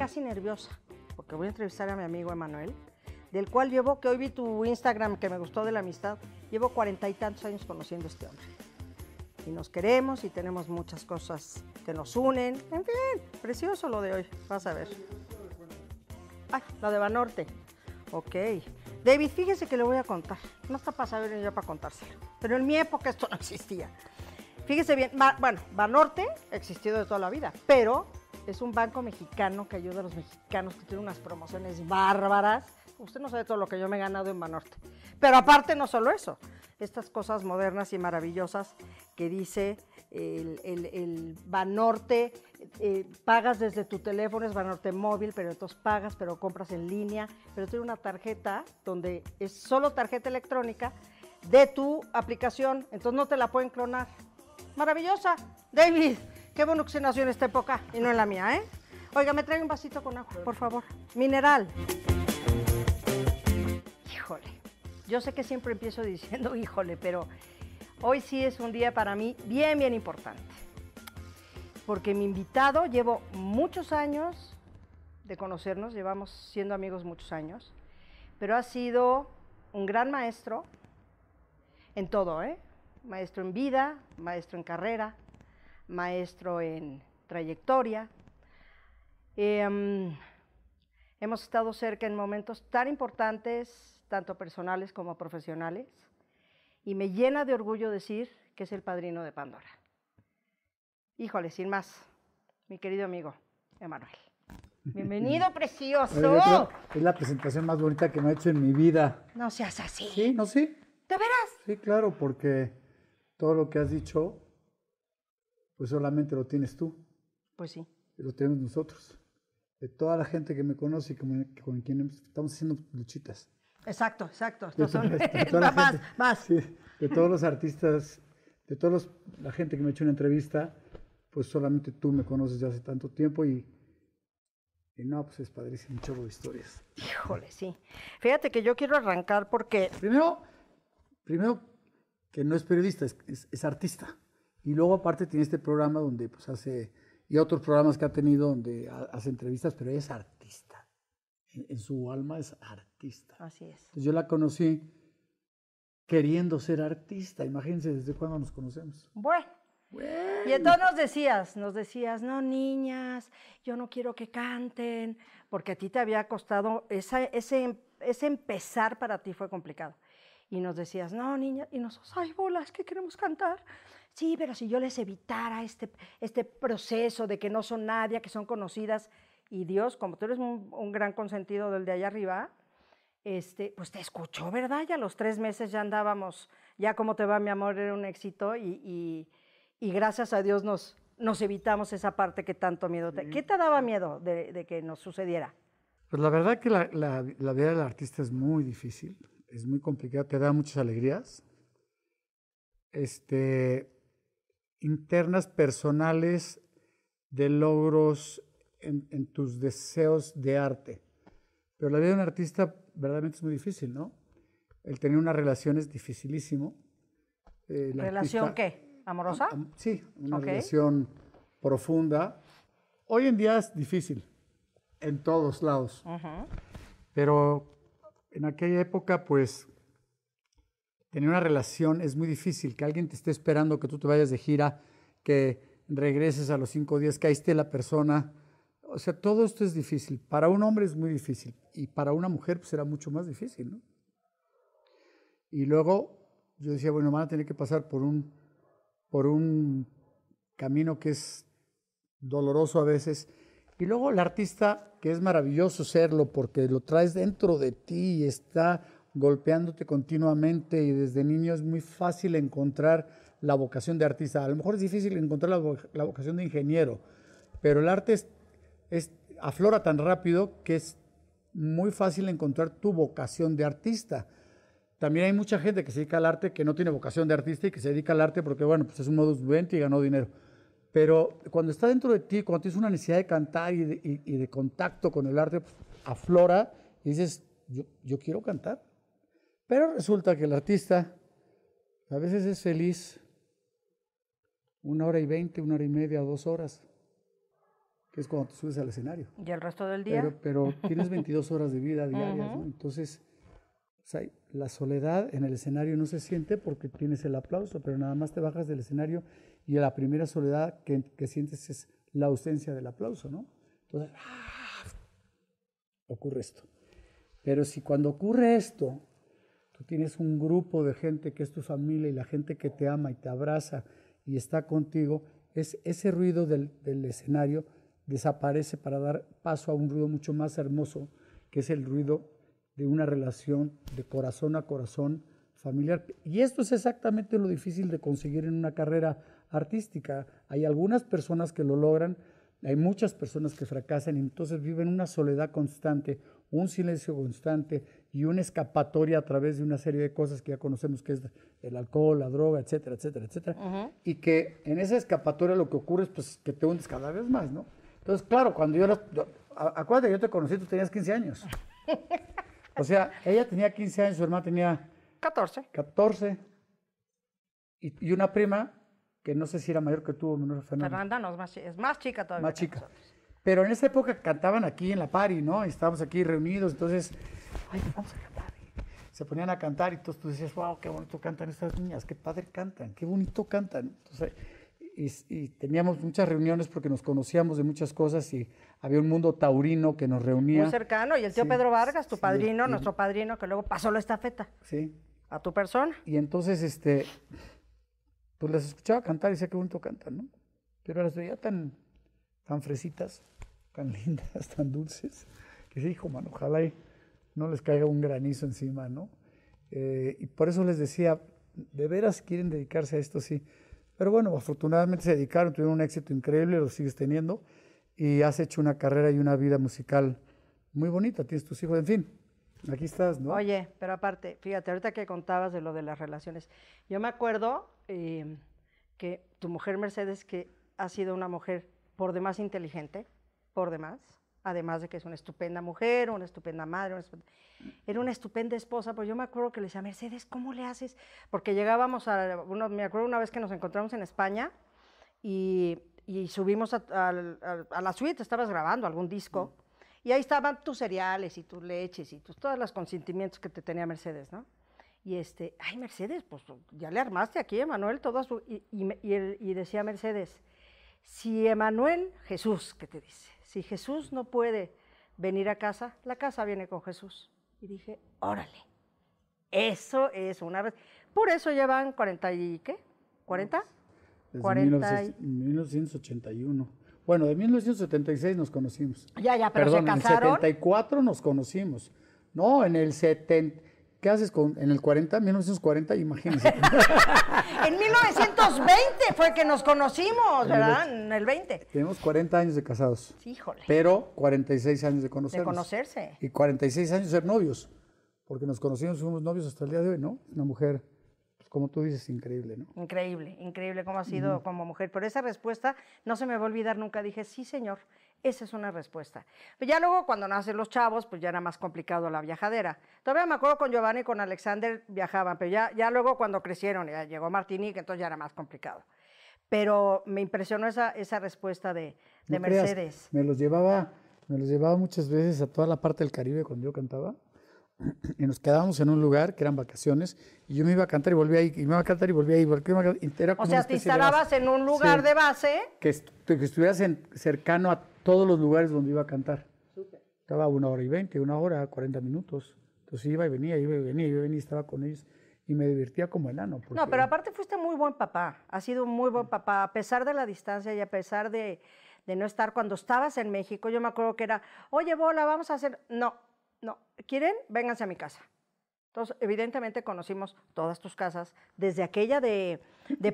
casi nerviosa, porque voy a entrevistar a mi amigo Emanuel, del cual llevo, que hoy vi tu Instagram que me gustó de la amistad, llevo cuarenta y tantos años conociendo a este hombre. Y nos queremos y tenemos muchas cosas que nos unen. En fin, precioso lo de hoy, vas a ver. Ay, lo de Banorte. Ok. David, fíjese que le voy a contar. No está para saber ni yo para contárselo. Pero en mi época esto no existía. Fíjese bien, bueno, Banorte existió de toda la vida, pero es un banco mexicano que ayuda a los mexicanos, que tiene unas promociones bárbaras. Usted no sabe todo lo que yo me he ganado en Banorte. Pero aparte no solo eso, estas cosas modernas y maravillosas que dice el, Banorte, eh, pagas desde tu teléfono, es Banorte móvil, pero entonces pagas, pero compras en línea, pero tiene una tarjeta donde es solo tarjeta electrónica de tu aplicación, entonces no te la pueden clonar. Maravillosa, David. Qué bueno en esta época y no en la mía, ¿eh? Oiga, me trae un vasito con agua, por favor. Mineral. Híjole. Yo sé que siempre empiezo diciendo híjole, pero hoy sí es un día para mí bien, bien importante. Porque mi invitado, llevo muchos años de conocernos, llevamos siendo amigos muchos años, pero ha sido un gran maestro en todo, ¿eh? Maestro en vida, maestro en carrera, maestro en trayectoria. Em, hemos estado cerca en momentos tan importantes, tanto personales como profesionales, y me llena de orgullo decir que es el padrino de Pandora. Híjole, sin más, mi querido amigo Emanuel. Bienvenido, precioso. es la presentación más bonita que me he hecho en mi vida. No seas así. Sí, no, sí. ¿De veras? Sí, claro, porque todo lo que has dicho pues solamente lo tienes tú. Pues sí. Lo tenemos nosotros. De toda la gente que me conoce y con, quien estamos haciendo luchitas. Exacto, exacto. De son... la gente, más. de todos los artistas, de toda la gente que me ha hecho una entrevista, pues solamente tú me conoces ya hace tanto tiempo y, y no, pues es padrísimo, un chorro de historias. Híjole, sí. Fíjate que yo quiero arrancar porque... Primero, primero que no es periodista, es artista. Y luego aparte tiene este programa donde pues hace, y otros programas que ha tenido donde hace entrevistas, pero ella es artista. En, su alma es artista. Así es. yo la conocí queriendo ser artista. Imagínense desde cuándo nos conocemos. Bueno. Y entonces nos decías, nos decías, no niñas, yo no quiero que canten, porque a ti te había costado, esa, ese, ese empezar para ti fue complicado. Y nos decías, no niñas, y nosotros, ay bolas, que queremos cantar sí, pero si yo les evitara este, este proceso de que no son nadie, que son conocidas, y Dios, como tú eres un, gran consentido del de allá arriba, este, pues te escuchó, ¿verdad? Ya los tres meses ya andábamos, ya como te va mi amor, era un éxito y, gracias a Dios nos, nos evitamos esa parte que tanto miedo te... ¿Qué te daba miedo de, que nos sucediera? Pues la verdad que la, la, vida del artista es muy difícil, es muy complicada, te da muchas alegrías. Este, internas personales de logros en, tus deseos de arte. Pero la vida de un artista verdaderamente es muy difícil, ¿no? El tener una relación es dificilísimo. ¿Relación qué? ¿Amorosa? sí, una relación profunda. Hoy en día es difícil, en todos lados. Pero en aquella época, pues, tener una relación es muy difícil, que alguien te esté esperando que tú te vayas de gira, que regreses a los cinco días, que ahí esté la persona. O sea, todo esto es difícil. Para un hombre es muy difícil y para una mujer pues, será mucho más difícil, Y luego yo decía, bueno, van a tener que pasar por un, por un camino que es doloroso a veces. Y luego el artista, que es maravilloso serlo porque lo traes dentro de ti y está golpeándote continuamente y desde niño es muy fácil encontrar la vocación de artista. A lo mejor es difícil encontrar la, vocación de ingeniero, pero el arte es, aflora tan rápido que es muy fácil encontrar tu vocación de artista. También hay mucha gente que se dedica al arte que no tiene vocación de artista y que se dedica al arte porque, bueno, pues es un modus vivendi y ganó dinero. Pero cuando está dentro de ti, cuando tienes una necesidad de cantar y de, contacto con el arte, pues, aflora y dices, yo quiero cantar pero resulta que el artista a veces es feliz una hora y veinte, una hora y media, dos horas, que es cuando te subes al escenario. ¿Y el resto del día? Pero, tienes 22 horas de vida diarias, ¿no? Entonces, la soledad en el escenario no se siente porque tienes el aplauso, pero nada más te bajas del escenario y la primera soledad que, que sientes es la ausencia del aplauso, ¿no? Entonces, ¡ah! ocurre esto. Pero si cuando ocurre esto, tú tienes un grupo de gente que es tu familia y la gente que te ama y te abraza y está contigo, ese ruido del, del escenario desaparece para dar paso a un ruido mucho más hermoso, que es el ruido de una relación de corazón a corazón familiar. Y esto es exactamente lo difícil de conseguir en una carrera artística. Hay algunas personas que lo logran, hay muchas personas que fracasan y entonces viven una soledad constante, un silencio constante y una escapatoria a través de una serie de cosas que ya conocemos, que es el alcohol, la droga, etcétera, etcétera, etcétera. Y que en esa escapatoria lo que ocurre es pues, que te hundes cada vez más, ¿no? Entonces, claro, cuando yo... Era, acuérdate, yo te conocí, tú tenías 15 años. o sea, ella tenía 15 años, su hermana tenía... 14. 14. Y, una prima que no sé si era mayor que tú o menor Fernanda. Fernanda no, es más, es más chica todavía. Más chica. Pero en esa época cantaban aquí en la pari, ¿no? Y estábamos aquí reunidos, entonces ay, vamos a cantar. Se ponían a cantar y entonces tú decías, wow, qué bonito cantan estas niñas, qué padre cantan, qué bonito cantan. Entonces, y, teníamos muchas reuniones porque nos conocíamos de muchas cosas y había un mundo taurino que nos reunía. Muy cercano, y el tío Pedro Vargas, tu padrino, nuestro padrino, que luego pasó la estafeta. Sí. A tu persona. Y entonces, este, pues las escuchaba cantar y decía qué bonito cantan, ¿no? Pero las veía tan, tan fresitas, tan lindas, tan dulces, que se dijo mano, ojalá y no les caiga un granizo encima, ¿no? Eh, y por eso les decía, de veras quieren dedicarse a esto, sí. Pero bueno, afortunadamente se dedicaron, tuvieron un éxito increíble, lo sigues teniendo, y has hecho una carrera y una vida musical muy bonita, tienes tus hijos, en fin, aquí estás, ¿no? Oye, pero aparte, fíjate, ahorita que contabas de lo de las relaciones, yo me acuerdo em, que tu mujer Mercedes, que ha sido una mujer por demás inteligente, por demás, además de que es una estupenda mujer, una estupenda madre, era una estupenda esposa, pues yo me acuerdo que le decía, Mercedes, ¿cómo le haces? Porque llegábamos a, uno, me acuerdo una vez que nos encontramos en España y, subimos a, la suite, estabas grabando algún disco, mm. y ahí estaban tus cereales y tus leches y tus, todos los consentimientos que te tenía Mercedes, ¿no? Y este, ay Mercedes, pues ya le armaste aquí, Emanuel, todo a su... Y, decía Mercedes, si Emanuel, Jesús, ¿qué te dice, si Jesús no puede venir a casa, la casa viene con Jesús. Y dije, órale, eso es una vez. Por eso llevan 40 y qué? ¿40? 1981. Pues, bueno, de 1976 nos conocimos. Ya, ya, pero Perdón, se casaron. en el 74 nos conocimos. No, en el 70 ¿Qué haces con, en el 40, 1940? Imagínense. en 1920 fue que nos conocimos, ¿verdad? En el 20. Tenemos 40 años de casados. Híjole. Pero 46 años de conocernos. De conocerse. Y 46 años de ser novios. Porque nos conocimos, fuimos novios hasta el día de hoy, ¿no? Una mujer, como tú dices, increíble, ¿no? Increíble, increíble cómo ha sido como mujer. Pero esa respuesta no se me va a olvidar nunca. Dije, sí, señor. Esa es una respuesta. Pero ya luego cuando nacen los chavos, pues ya era más complicado la viajadera. Todavía me acuerdo con Giovanni y con Alexander viajaban, pero ya, ya luego cuando crecieron, llegó Martini, que entonces ya era más complicado. Pero me impresionó esa, respuesta de, Mercedes. me los llevaba, me los llevaba muchas veces a toda la parte del Caribe cuando yo cantaba y nos quedábamos en un lugar que eran vacaciones y yo me iba a cantar y volvía ahí, y me iba a cantar y volvía ahí, porque O sea, te instalabas en un lugar de base. Que, que estuvieras cercano a todos los lugares donde iba a cantar. Estaba una hora y veinte, una hora, cuarenta minutos. Entonces iba y venía, iba y venía, iba y venía, estaba con ellos y me divertía como el Porque... No, pero aparte fuiste muy buen papá, ha sido un muy buen mm. papá, a pesar de la distancia y a pesar de, de no estar cuando estabas en México. Yo me acuerdo que era, oye, bola, vamos a hacer. No, no, ¿quieren? Vénganse a mi casa. Entonces, evidentemente conocimos todas tus casas, desde aquella de,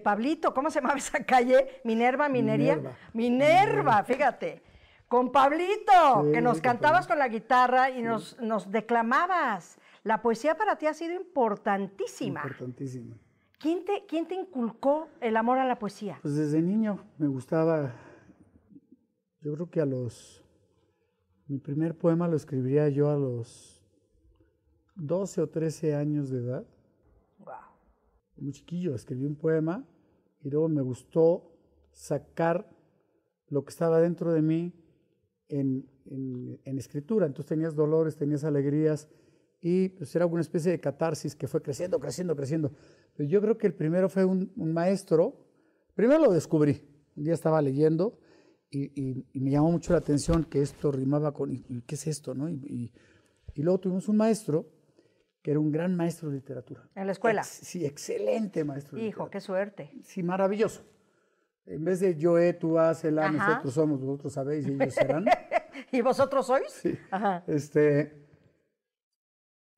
Pablito, ¿cómo se llama esa calle? Minerva, Minería. Minerva, fíjate. Con Pablito, que nos cantabas con la guitarra y nos, nos declamabas. La poesía para ti ha sido importantísima. Importantísima. ¿Quién te, ¿Quién te inculcó el amor a la poesía? Pues desde niño me gustaba, yo creo que a los mi primer poema lo escribiría yo a los 12 o 13 años de edad. Wow. Muy chiquillo, escribí un poema y luego me gustó sacar lo que estaba dentro de mí en, en, escritura. Entonces tenías dolores, tenías alegrías y pues era una especie de catarsis que fue creciendo, creciendo, creciendo. Pero yo creo que el primero fue un, un maestro. Primero lo descubrí. Un día estaba leyendo y, me llamó mucho la atención que esto rimaba con, ¿qué es esto? No? Y, luego tuvimos un maestro que era un gran maestro de literatura. ¿En la escuela? sí, excelente maestro. Hijo, qué suerte. Sí, maravilloso. En vez de yo, he, eh, tú, haz, ah, él, nosotros somos, vosotros sabéis y ellos serán. ¿Y vosotros sois? Sí. Ajá. Este,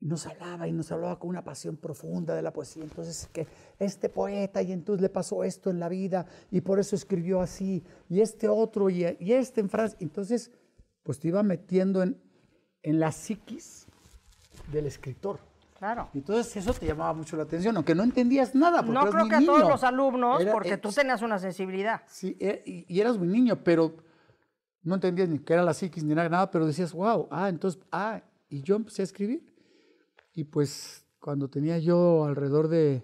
nos hablaba y nos hablaba con una pasión profunda de la poesía. Entonces, que este poeta y entonces le pasó esto en la vida y por eso escribió así, y este otro y, y este en Francia. Entonces, pues te iba metiendo en, en la psiquis del escritor. Claro. Entonces eso te llamaba mucho la atención, aunque no entendías nada. Porque no creo que a todos los alumnos, porque tú tenías una sensibilidad. Sí, e, y, eras muy niño, pero no entendías ni qué era la psiquis ni nada, pero decías, wow, ah, entonces, ah, y yo empecé a escribir. Y pues cuando tenía yo alrededor de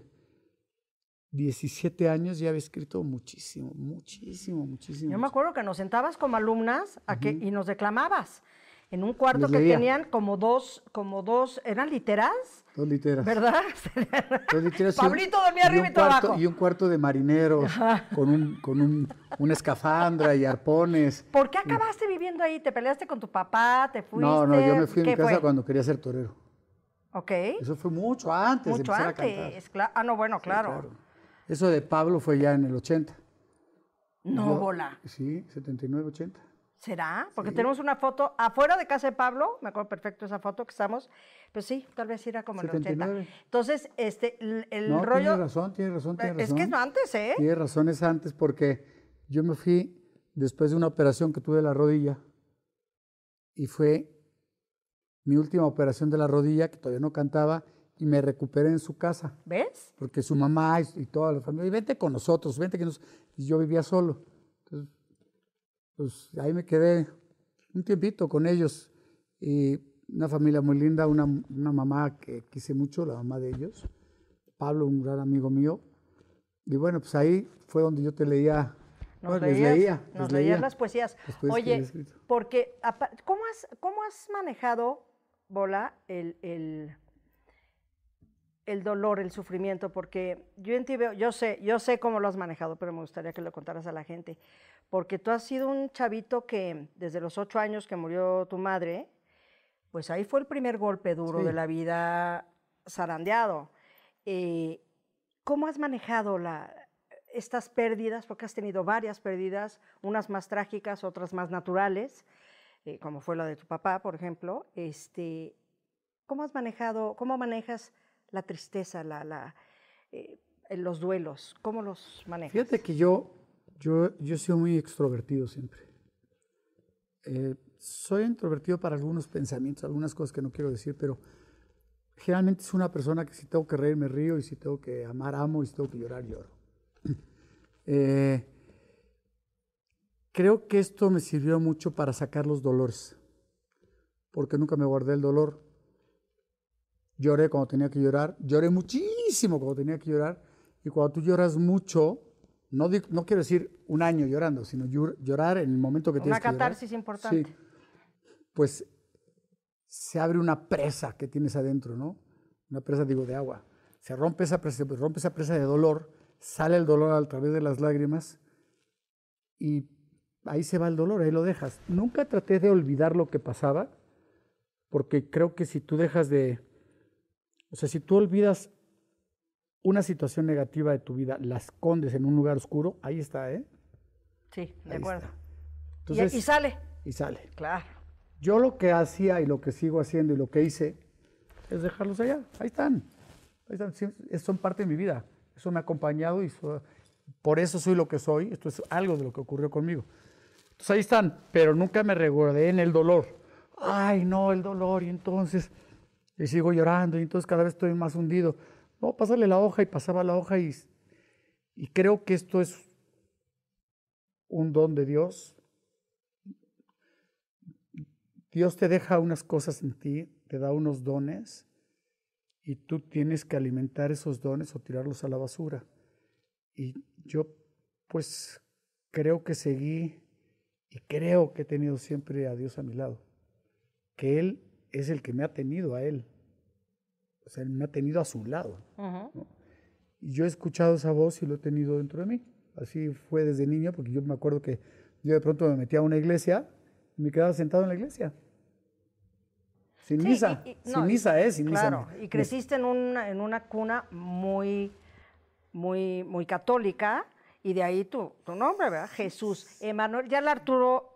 17 años ya había escrito muchísimo, muchísimo, muchísimo. Yo me acuerdo que nos sentabas como alumnas y nos declamabas en un cuarto que tenían como dos, como dos, ¿eran literas? Dos literas. ¿Verdad? Dos literas. Pablito dormía arriba y, trabajo. abajo. Y un cuarto de marineros con, un, una escafandra y arpones. ¿Por qué acabaste viviendo ahí? ¿Te peleaste con tu papá? ¿Te fuiste? No, no, yo me fui a mi casa cuando quería ser torero. Ok. Eso fue mucho antes mucho de empezar antes. a cantar. ah, no, bueno, claro. Eso de Pablo fue ya en el 80. No, bola. Sí, 79, 80. ¿Será? Porque tenemos una foto afuera de casa de Pablo, me acuerdo perfecto esa foto que estamos, pues sí, tal vez era como en el 80. Entonces, este, el, no, rollo... Tiene razón, tiene razón, tiene razón. Es que es antes, ¿eh? Tiene razón, es antes porque yo me fui después de una operación que tuve de la rodilla y fue mi última operación de la rodilla, que todavía no cantaba, y me recuperé en su casa. ¿Ves? Porque su mamá y, toda la familia, y vente con nosotros, vente que nos... yo vivía solo. Entonces, pues ahí me quedé un tiempito con ellos. Y una familia muy linda, una, una mamá que quise mucho, la mamá de ellos. Pablo, un gran amigo mío. Y bueno, pues ahí fue donde yo te leía nos, les leía, nos leía. las poesías. Las poesías Oye, porque ¿cómo has, ¿cómo has manejado bola el, el, el dolor, el sufrimiento, porque yo en ti veo, yo sé, yo sé cómo lo has manejado, pero me gustaría que lo contaras a la gente, porque tú has sido un chavito que desde los ocho años que murió tu madre, pues ahí fue el primer golpe duro de la vida zarandeado. Eh, ¿Cómo has manejado la, estas pérdidas? Porque has tenido varias pérdidas, unas más trágicas, otras más naturales. Eh, como fue la de tu papá, por ejemplo, este, ¿cómo has manejado, cómo manejas la tristeza, la, eh, eh, los duelos? ¿Cómo los manejas? Fíjate que yo, yo, yo he muy extrovertido siempre. soy introvertido para algunos pensamientos, algunas cosas que no quiero decir, pero generalmente es una persona que si tengo que reír me río y si tengo que amar amo y si tengo que llorar lloro. Creo que esto me sirvió mucho para sacar los dolores, porque nunca me guardé el dolor. Lloré cuando tenía que llorar, lloré muchísimo cuando tenía que llorar, y cuando tú lloras mucho, no, no quiero decir un año llorando, sino llorar en el momento que tienes que llorar. Una catarsis importante. pues se abre una presa que tienes adentro, ¿no? Una presa, digo, de agua. Se rompe esa presa, se rompe esa presa de dolor, sale el dolor a través de las lágrimas y ahí se va el dolor, ahí lo dejas. Nunca traté de olvidar lo que pasaba, porque creo que si tú dejas de, o sea, si tú olvidas una situación negativa de tu vida, la escondes en un lugar oscuro, ahí está, ¿eh? Sí, de acuerdo. y, sale. Y sale. Claro. Yo lo que hacía y lo que sigo haciendo y lo que hice es dejarlos allá. Ahí están. Ahí están. son parte de mi vida. Eso me ha acompañado y por eso soy lo que soy. Esto es algo de lo que ocurrió conmigo. Entonces ahí están, pero nunca me recordé en el dolor. Ay, no, el dolor, y entonces, y sigo llorando, y entonces cada vez estoy más hundido. No, pásale la hoja y pasaba la hoja y, y creo que esto es un don de Dios. Dios te deja unas cosas en ti, te da unos dones y tú tienes que alimentar esos dones o tirarlos a la basura. Y yo pues creo que seguí y creo que he tenido siempre a Dios a mi lado, que Él es el que me ha tenido a Él. O sea, Él me ha tenido a su lado. Y yo he escuchado esa voz y lo he tenido dentro de mí. Así fue desde niño, porque yo me acuerdo que yo de pronto me metí a una iglesia y me quedaba sentado en la iglesia. Sin misa. sin misa, ¿eh? Sin misa. Y creciste en una, en una cuna muy, muy, muy católica y de ahí tu, tu nombre, ¿verdad? Jesús. Emanuel, ya el Arturo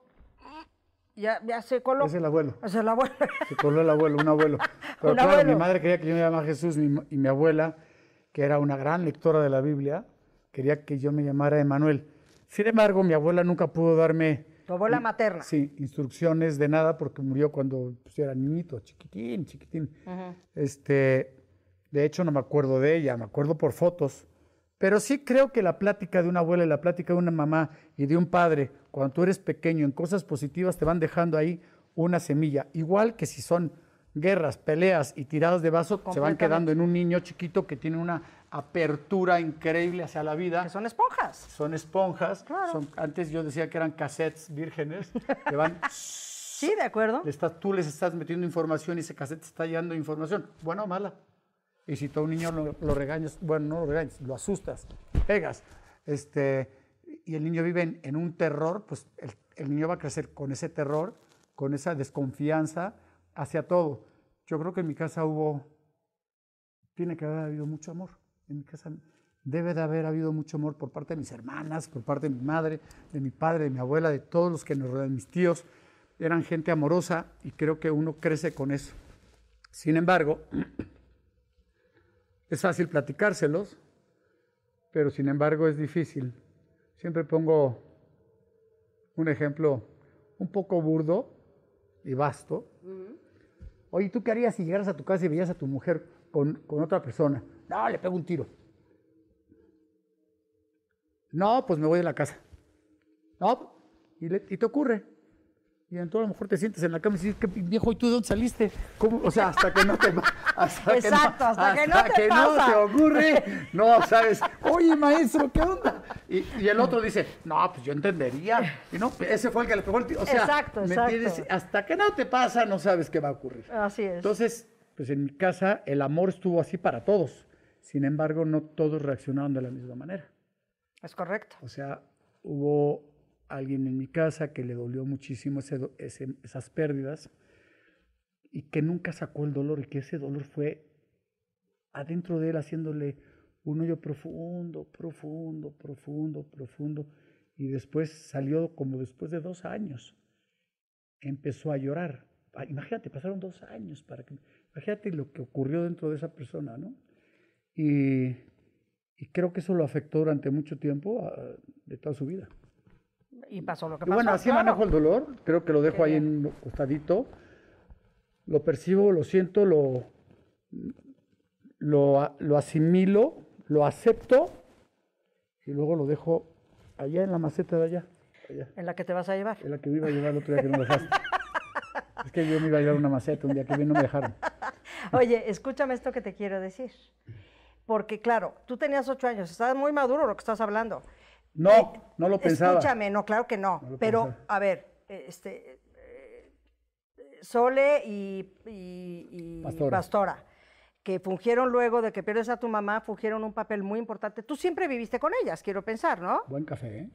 ya, se coló. Es el abuelo. Es el abuelo. Se coló el abuelo, un abuelo. Pero claro, mi madre quería que yo me llamara Jesús y mi abuela, que era una gran lectora de la Biblia, quería que yo me llamara Emanuel. Sin embargo, mi abuela nunca pudo darme... Tu abuela materna. Sí, instrucciones de nada porque murió cuando pues, yo era niñito, chiquitín, chiquitín. este, de hecho, no me acuerdo de ella, me acuerdo por fotos pero sí creo que la plática de una abuela y la plática de una mamá y de un padre, cuando tú eres pequeño, en cosas positivas te van dejando ahí una semilla. Igual que si son guerras, peleas y tiradas de vaso, se van quedando en un niño chiquito que tiene una apertura increíble hacia la vida. Que son esponjas. Son esponjas. antes yo decía que eran cassettes vírgenes sí, de acuerdo. Le tú les estás metiendo información y ese cassette está llevando información, Bueno, o mala. Y si todo un niño lo, regañas, bueno, no lo regañas, lo asustas, pegas, este, y el niño vive en, un terror, pues el, el, niño va a crecer con ese terror, con esa desconfianza hacia todo. Yo creo que en mi casa hubo, tiene que haber habido mucho amor. En mi casa debe de haber habido mucho amor por parte de mis hermanas, por parte de mi madre, de mi padre, de mi abuela, de todos los que nos rodean, mis tíos. Eran gente amorosa y creo que uno crece con eso. Sin embargo, Es fácil platicárselos, pero sin embargo es difícil. Siempre pongo un ejemplo un poco burdo y vasto. Oye, ¿tú qué harías si llegaras a tu casa y veías a tu mujer con, otra persona? No, le pego un tiro. No, pues me voy de la casa. No, y te ocurre. Y entonces a lo mejor te sientes en la cama y dices, ¿qué viejo, ¿y tú de dónde saliste? O sea, hasta que no te hasta Exacto, que no, hasta, que, no, hasta te que no te ocurre, no sabes, oye maestro, ¿qué onda? Y, el otro dice, no, pues yo entendería. Y no, ese fue el que le pegó el tiro. O sea, exacto, exacto. Hasta que no te pasa, no sabes qué va a ocurrir. Así es. Entonces, pues en mi casa el amor estuvo así para todos. Sin embargo, no todos reaccionaron de la misma manera. Es correcto. O sea, hubo alguien en mi casa que le dolió muchísimo esas pérdidas y que nunca sacó el dolor y que ese dolor fue adentro de él haciéndole un hoyo profundo, profundo, profundo, profundo. Y después salió como después de dos años. Empezó a llorar. Ah, imagínate, pasaron dos años para que... Imagínate lo que ocurrió dentro de esa persona, ¿no? Y, creo que eso lo afectó durante mucho tiempo ah, de toda su vida. Y pasó lo que pasó. bueno, así manejo el dolor, creo que lo dejo ahí en un costadito. Lo percibo, lo siento, lo, lo, asimilo, lo acepto y luego lo dejo allá en la maceta de allá. ¿En la que te vas a llevar? En la que me iba a llevar el otro día que no me dejaste. es que yo me iba a llevar una maceta un día que bien no me dejaron. Oye, escúchame esto que te quiero decir. Porque claro, tú tenías ocho años, estás muy maduro lo que estás hablando. No, no lo pensaba. Escúchame, no, claro que no. pero, a ver, este, eh, Sole y, Pastora. Pastora. que fungieron luego de que pierdes a tu mamá, fungieron un papel muy importante. Tú siempre viviste con ellas, quiero pensar, ¿no? Buen café, ¿eh?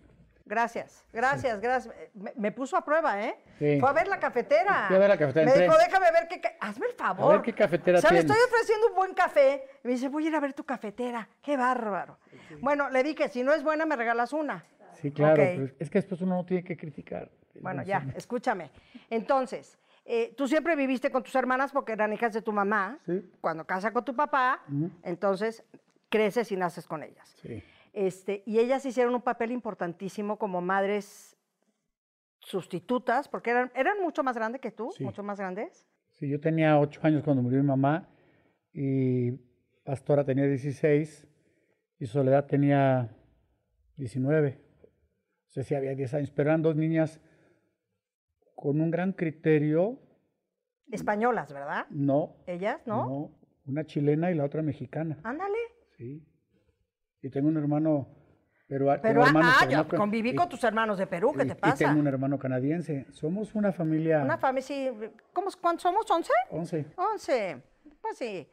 Gracias, gracias, gracias. Me, puso a prueba, ¿eh? Fue a ver la cafetera. a ver la cafetera. Me dijo, déjame ver qué. Hazme el favor. A ver qué cafetera o sea, le estoy ofreciendo un buen café. Y me dice, voy a ir a ver tu cafetera. Qué bárbaro. Bueno, le dije, si no es buena, me regalas una. Sí, claro. es que después uno no tiene que criticar. Bueno, ya, escúchame. Entonces. Eh, tú siempre viviste con tus hermanas porque eran hijas de tu mamá. Sí. Cuando casa con tu papá, entonces creces y naces con ellas. Sí. Este, y ellas hicieron un papel importantísimo como madres sustitutas, porque eran, eran mucho más grandes que tú, mucho más grandes. Sí, yo tenía ocho años cuando murió mi mamá y Pastora tenía 16 y Soledad tenía 19. No sé si había 10 años, pero eran dos niñas con un gran criterio. Españolas, ¿verdad? No. ¿Ellas, no? No, una chilena y la otra mexicana. Ándale. Sí y tengo un hermano peruano. pero ah, yo ah, conviví con tus hermanos de Perú, ¿qué te pasa? Y tengo un hermano canadiense. Somos una familia. Una familia, ¿Cómo, ¿Cuántos somos? ¿11? 11. 11. Pues sí.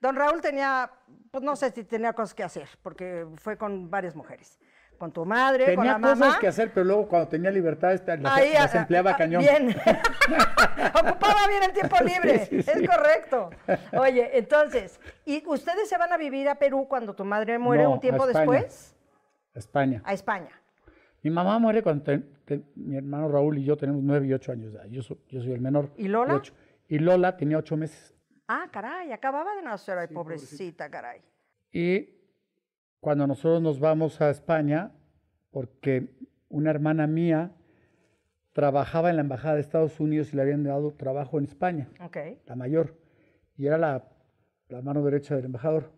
Don Raúl tenía, pues no sé si tenía cosas que hacer, porque fue con varias mujeres con tu madre, tenía con la mamá. cosas que hacer, pero luego cuando tenía libertad esta, las, ah, empleaba a, ah, ah, cañón. Bien. Ocupaba bien el tiempo libre, es correcto. Oye, entonces, ¿y ustedes se van a vivir a Perú cuando tu madre muere un tiempo después? A España. A España. Mi mamá muere cuando mi hermano Raúl y yo tenemos nueve y ocho años Yo, soy el menor. ¿Y Lola? Y Lola tenía ocho meses. Ah, caray, acababa de nacer, ay, pobrecita, caray. Y cuando nosotros nos vamos a España, porque una hermana mía trabajaba en la Embajada de Estados Unidos y le habían dado trabajo en España, okay. la mayor, y era la, mano derecha del embajador.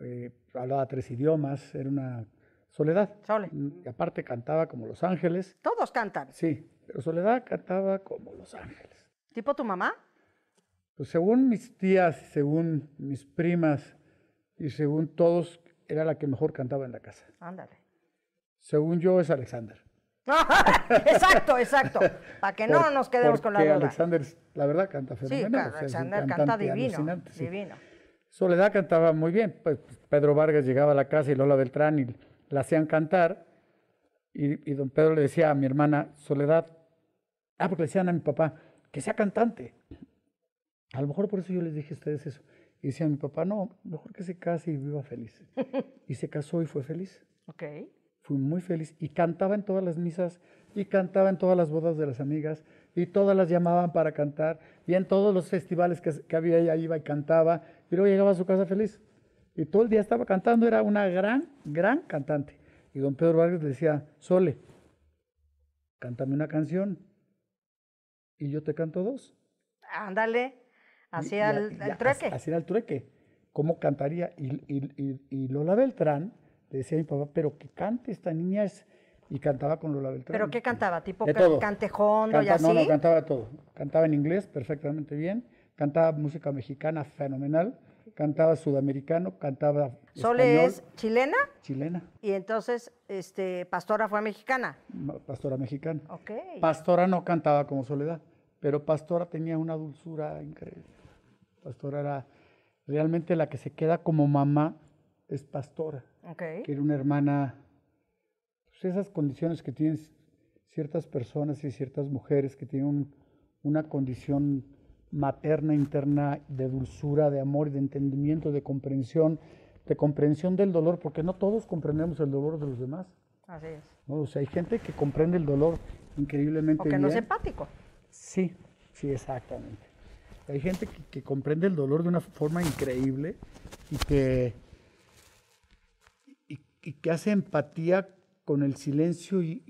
Eh, hablaba tres idiomas, era una Soledad. Soledad. Y aparte cantaba como Los Ángeles. Todos cantan. Sí, pero Soledad cantaba como Los Ángeles. ¿Tipo tu mamá? Pues según mis tías, según mis primas y según todos, era la que mejor cantaba en la casa. Ándale. Según yo es Alexander. exacto, exacto. Para que no nos quedemos con la duda. Alexander, la verdad, canta fenomenal. Sí, Alexander canta divino. Soledad cantaba muy bien. Pues Pedro Vargas llegaba a la casa y Lola Beltrán y la hacían cantar. Y, y don Pedro le decía a mi hermana Soledad, ah, porque le decían a mi papá, que sea cantante. A lo mejor por eso yo les dije a ustedes eso. Y decía mi papá, no, mejor que se case y viva feliz. y se casó y fue feliz. Ok. Fui muy feliz y cantaba en todas las misas y cantaba en todas las bodas de las amigas y todas las llamaban para cantar y en todos los festivales que, que había ella iba y cantaba y luego llegaba a su casa feliz. Y todo el día estaba cantando, era una gran, gran cantante. Y don Pedro Vargas le decía, Sole, cántame una canción y yo te canto dos. Ándale. Hacía el, el, trueque. Hacía el trueque. ¿Cómo cantaría? Y, y, Lola Beltrán le decía a mi papá, pero que cante esta niña es... Y cantaba con Lola Beltrán. ¿Pero qué cantaba? ¿Tipo cantejón cantejondo y así? No, no, cantaba todo. Cantaba en inglés perfectamente bien. Cantaba música mexicana fenomenal cantaba sudamericano, cantaba Sole es chilena. Chilena. Y entonces, este, Pastora fue mexicana. Pastora mexicana. Ok. Pastora no cantaba como Soledad, pero Pastora tenía una dulzura increíble pastora era realmente la que se queda como mamá es pastora. Okay. Que era una hermana. Pues, esas condiciones que tienen ciertas personas y ciertas mujeres que tienen una condición materna, interna, de dulzura, de amor, de entendimiento, de comprensión, de comprensión del dolor, porque no todos comprendemos el dolor de los demás. Así es. ¿no? O hay gente que comprende el dolor increíblemente. O que no es empático. Sí, sí, exactamente. Hay gente que, comprende el dolor de una forma increíble y que, hace empatía con el silencio y,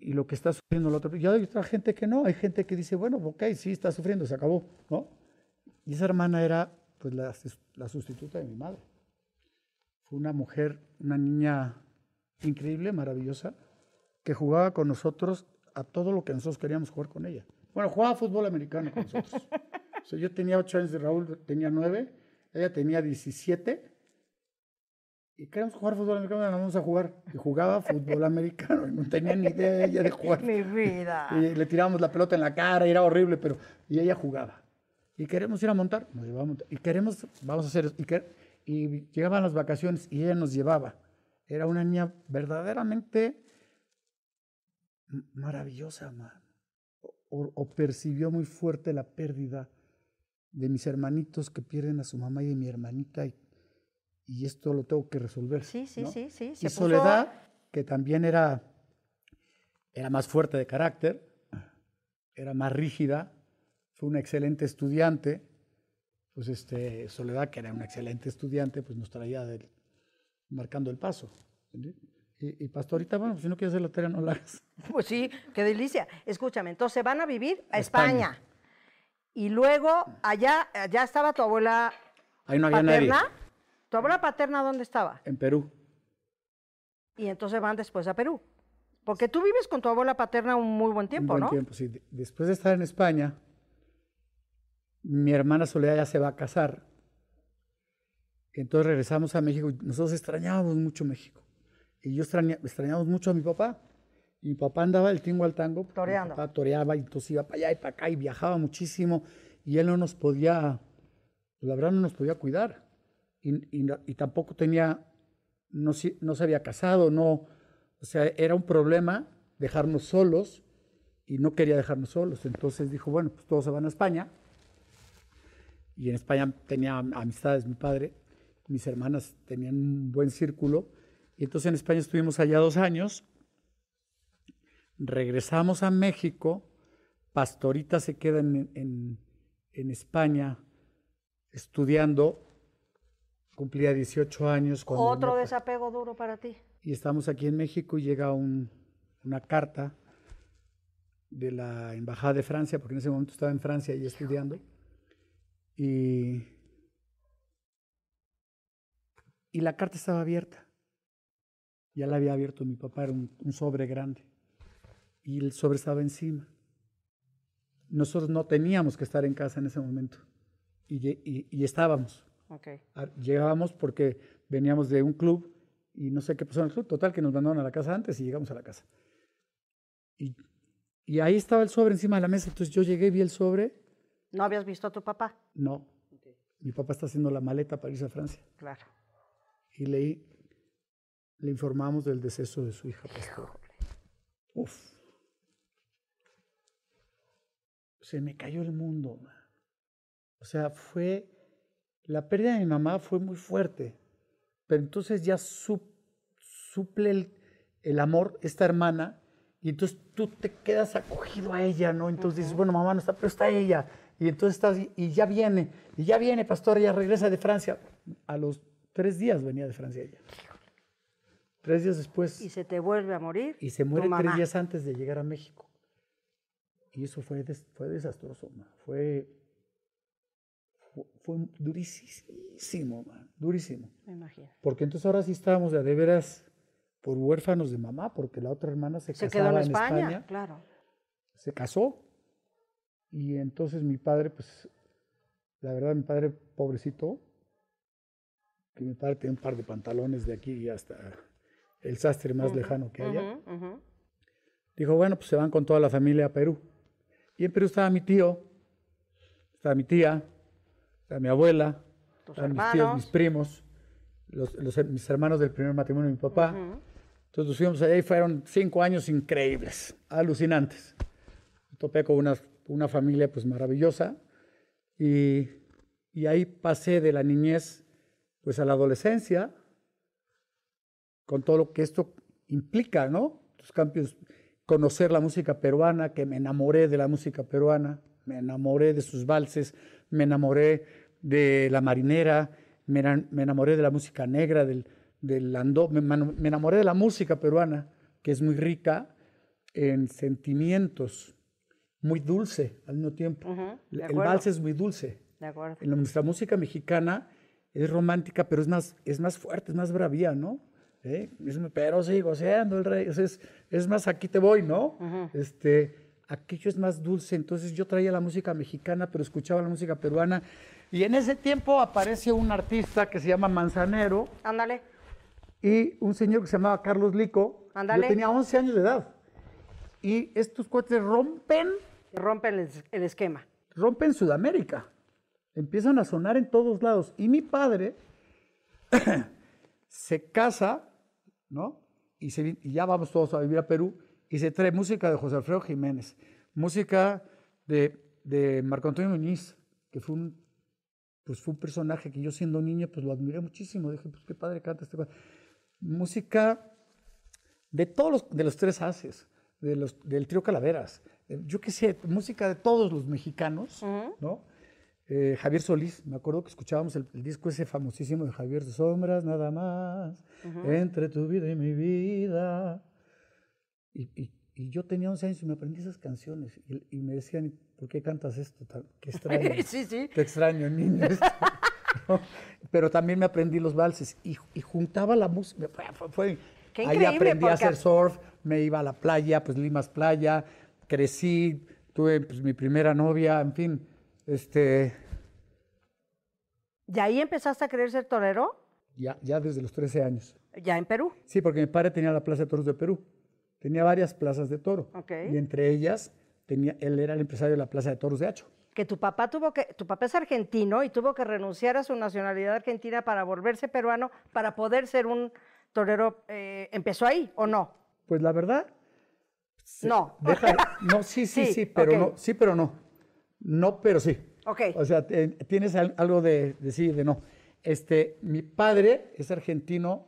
lo que está sufriendo el otro. Y hay otra gente que no, hay gente que dice, bueno, ok, sí, está sufriendo, se acabó, ¿no? Y esa hermana era pues, la, la sustituta de mi madre. Fue una mujer, una niña increíble, maravillosa, que jugaba con nosotros a todo lo que nosotros queríamos jugar con ella. Bueno, jugaba fútbol americano con nosotros. yo tenía 8 años y Raúl tenía 9, ella tenía 17. Y queremos jugar fútbol americano, vamos a jugar. Y jugaba fútbol americano, y no tenía ni idea de ella de jugar. Mi vida. Y le tirábamos la pelota en la cara, y era horrible, pero. Y ella jugaba. Y queremos ir a montar, nos llevaba a montar. Y queremos, vamos a hacer. Y, y llegaban las vacaciones y ella nos llevaba. Era una niña verdaderamente maravillosa, o, percibió muy fuerte la pérdida de mis hermanitos que pierden a su mamá y de mi hermanita y, esto lo tengo que resolver. Sí, sí, sí, sí. y Soledad, que también era, era más fuerte de carácter, era más rígida, fue una excelente estudiante, pues este, Soledad, que era una excelente estudiante, pues nos traía del, marcando el paso. Y, Pastorita, bueno, pues, si no quieres hacer la tarea, no la hagas. Pues sí, qué delicia. Escúchame, entonces van a vivir a España. España. Y luego, allá, estaba tu abuela Ahí paterna. ¿Tu abuela paterna dónde estaba? En Perú. Y entonces van después a Perú. Porque tú vives con tu abuela paterna un muy buen tiempo, un buen tiempo, sí. Después de estar en España, mi hermana Soledad ya se va a casar. Entonces regresamos a México. Nosotros extrañábamos mucho México. Y yo extrañaba extrañábamos mucho a mi papá. Mi papá andaba del tingo al tango. Toreando. toreaba y entonces iba para allá y para acá y viajaba muchísimo y él no nos podía, pues, la verdad no nos podía cuidar. Y, tampoco tenía, no, no se había casado, no, o sea, era un problema dejarnos solos y no quería dejarnos solos. Entonces dijo, bueno, pues todos se van a España. Y en España tenía amistades mi padre, mis hermanas tenían un buen círculo. Y entonces en España estuvimos allá dos años Regresamos a México, Pastorita se queda en, España estudiando, cumplía 18 años. con. Otro desapego duro para ti. Y estamos aquí en México y llega una carta de la Embajada de Francia, porque en ese momento estaba en Francia y estudiando. Y, la carta estaba abierta. Ya la había abierto mi papá, era un sobre grande y el sobre estaba encima. Nosotros no teníamos que estar en casa en ese momento y, y, estábamos. Okay. Ah, llegábamos porque veníamos de un club y no sé qué pasó en el club. Total, que nos mandaron a la casa antes y llegamos a la casa. Y, y ahí estaba el sobre encima de la mesa. Entonces yo llegué, vi el sobre. ¿No habías visto a tu papá? No. Mi papá está haciendo la maleta para irse a Francia. Claro. Y leí, le informamos del deceso de su hija pues, Uf. se me cayó el mundo. O sea, fue, la pérdida de mi mamá fue muy fuerte, pero entonces ya suple el, amor esta hermana y entonces tú te quedas acogido a ella, ¿no? Entonces dices, bueno, mamá no está, pero está ella. Y entonces estás, y ya viene, y ya viene, pastor, ya regresa de Francia. A los tres días venía de Francia ella. Tres días después. Y se te vuelve a morir. Y se muere tres días antes de llegar a México. Y eso fue, fue desastroso, Fue, fue, durísimo, durísimo. Me imagino. Porque entonces ahora sí estábamos de, de veras por huérfanos de mamá, porque la otra hermana se, se casaba quedó en, España, Claro. Se casó. Y entonces mi padre, pues, la verdad, mi padre pobrecito, que mi padre tenía un par de pantalones de aquí y hasta el sastre más lejano que haya. Dijo, bueno, pues se van con toda la familia a Perú. Y en Perú estaba mi tío, estaba mi tía, estaba mi abuela, mis primos, mis hermanos del primer matrimonio de mi papá. Entonces nos fuimos allá y fueron cinco años increíbles, alucinantes. Me topé con una, una familia pues maravillosa y, ahí pasé de la niñez pues a la adolescencia con todo lo que esto implica, ¿no? Los cambios conocer la música peruana, que me enamoré de la música peruana, me enamoré de sus valses, me enamoré de la marinera, me, enamoré de la música negra, del, del me, enamoré de la música peruana, que es muy rica en sentimientos, muy dulce al mismo tiempo. el vals es muy dulce. De acuerdo. En nuestra música mexicana es romántica, pero es más, es más fuerte, es más bravía, ¿no? ¿eh? Pero sigo siendo el rey. Es, más, aquí te voy, ¿no? Este, aquello es más dulce. Entonces yo traía la música mexicana, pero escuchaba la música peruana. Y en ese tiempo aparece un artista que se llama Manzanero. Ándale. Y un señor que se llamaba Carlos Lico. Ándale. tenía 11 años de edad. Y estos cuates rompen. Rompen el esquema. Rompen Sudamérica. Empiezan a sonar en todos lados. Y mi padre se casa ¿no? Y, ya vamos todos a vivir a Perú, y se trae música de José Alfredo Jiménez, música de, de Marco Antonio Muñiz, que fue un, pues fue un personaje que yo siendo niño pues lo admiré muchísimo, dije, pues qué padre canta este Música de todos los, de los tres haces, de los, del trío Calaveras, yo qué sé, música de todos los mexicanos, ¿no? Eh, Javier Solís, me acuerdo que escuchábamos el, disco ese famosísimo de Javier de Sombras, nada más, entre tu vida y mi vida. Y, yo tenía 11 años y me aprendí esas canciones. Y, me decían, ¿por qué cantas esto? Qué extraño. sí, sí. Qué extraño, niño. Pero también me aprendí los valses y, juntaba la música. ahí aprendí a hacer surf, me iba a la playa, pues Limas Playa, crecí, tuve pues, mi primera novia, en fin este. ¿Y ahí empezaste a querer ser torero? Ya, ya desde los 13 años. ¿Ya en Perú? Sí, porque mi padre tenía la Plaza de Toros de Perú. Tenía varias plazas de toro. Y entre ellas, tenía, él era el empresario de la Plaza de Toros de Hacho. Que tu papá tuvo que, tu papá es argentino y tuvo que renunciar a su nacionalidad argentina para volverse peruano, para poder ser un torero. Eh, ¿Empezó ahí o no? Pues la verdad, no. no, sí, sí, sí, pero no, sí, pero no. No, pero sí. Ok. O sea, tienes algo de, decir sí de no. Este, mi padre es argentino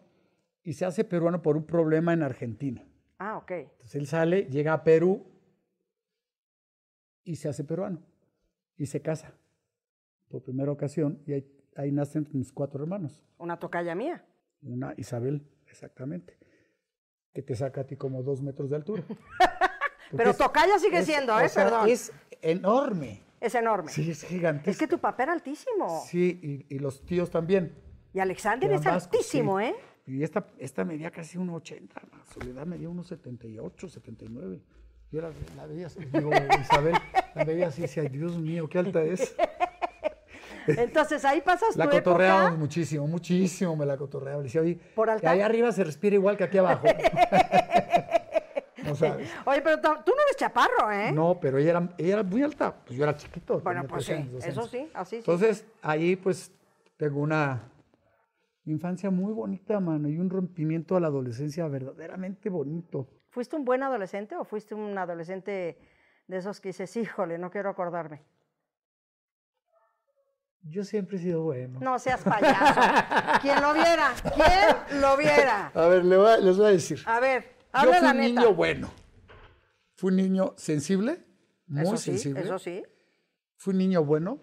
y se hace peruano por un problema en Argentina. Ah, ok. Entonces él sale, llega a Perú y se hace peruano y se casa por primera ocasión y ahí, ahí nacen mis cuatro hermanos. Una tocaya mía. Una Isabel, exactamente, que te saca a ti como dos metros de altura. Pero tocaya sigue siendo, ¿eh? Perdón. Es enorme. Es enorme. Sí, es gigantesco. Es que tu papá era altísimo. Sí, y, los tíos también. Y Alexander es altísimo, ¿eh? Y esta, esta medía casi 1,80, la Soledad medía 1,78, 79. Yo la, la veía digo, Isabel, la veía así, decía, Dios mío, qué alta es. Entonces ahí pasas La cotorreamos muchísimo, muchísimo me la cotorreaba. Le decía, oye, ¿Por ahí arriba se respira igual que aquí abajo. Oye, pero tú no eres chaparro, ¿eh? No, pero ella era, muy alta. Pues yo era chiquito. Bueno, pues sí, eso sí, así sí. Entonces, ahí pues tengo una infancia muy bonita, mano, y un rompimiento a la adolescencia verdaderamente bonito. ¿Fuiste un buen adolescente o fuiste un adolescente de esos que dices, híjole, no quiero acordarme? Yo siempre he sido bueno. No seas payaso. Quien lo viera, quien lo viera. A ver, les voy a decir. A ver fui un niño bueno. fue un niño sensible, muy sensible. Eso sí. Fue un niño bueno.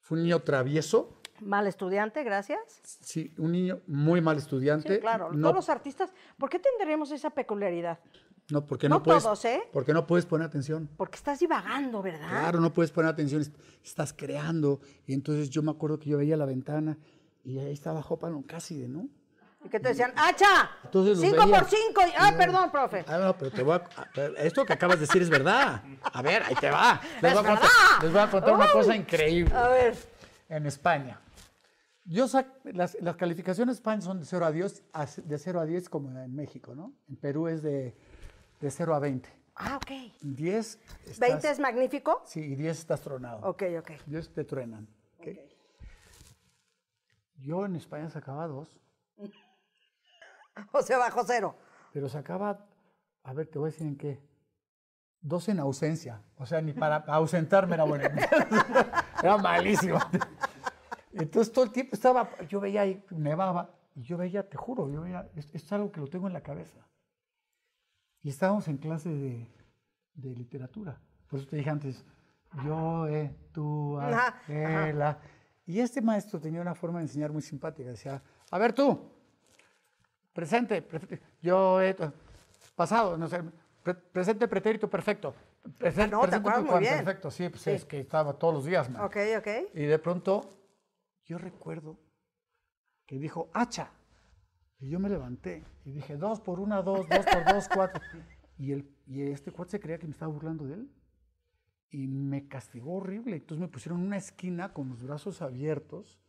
Fue un niño travieso. Mal estudiante, gracias. Sí, un niño muy mal estudiante. claro, no, todos los artistas. ¿Por qué tendríamos esa peculiaridad? No, porque no, puedes, ¿eh? Porque no puedes poner atención. Porque estás divagando, ¿verdad? Claro, no puedes poner atención, estás creando. Y entonces yo me acuerdo que yo veía la ventana y ahí estaba Jopa casi de ¿no? Y que te decían, ¡hacha! 5 por 5. Ah, perdón, profe. Ah, no, pero te voy a. Esto que acabas de decir es verdad. A ver, ahí te va. Les, voy, a contar, les voy a contar una cosa increíble. A ver. En España. Yo las, las calificaciones españa son de 0 a 10, de 0 a 10 como en México, ¿no? En Perú es de, de 0 a 20. Ah, ok. 10. Estás, ¿20 es magnífico? Sí, y 10 estás tronado. Ok, ok. 10 te truenan. Okay. Yo en España sacaba dos. O sea, bajo cero. Pero se acaba, a ver, te voy a decir en qué. Dos en ausencia. O sea, ni para ausentarme era bueno. era malísimo. Entonces todo el tiempo estaba, yo veía y nevaba, y yo veía, te juro, yo veía, es, es algo que lo tengo en la cabeza. Y estábamos en clase de, de literatura. Por eso te dije antes, yo, eh, tú, Y este maestro tenía una forma de enseñar muy simpática. Decía, a ver tú, presente, yo he pasado, no sé, presente pretérito perfecto. Ah, no, presente, te muy bien. Perfecto, pues sí, es que estaba todos los días, Ok, ok. Y de pronto, yo recuerdo que dijo hacha. Y yo me levanté y dije, dos por una, dos, dos por dos, cuatro. Y, el, y este cuate se creía que me estaba burlando de él. Y me castigó horrible. Entonces me pusieron en una esquina con los brazos abiertos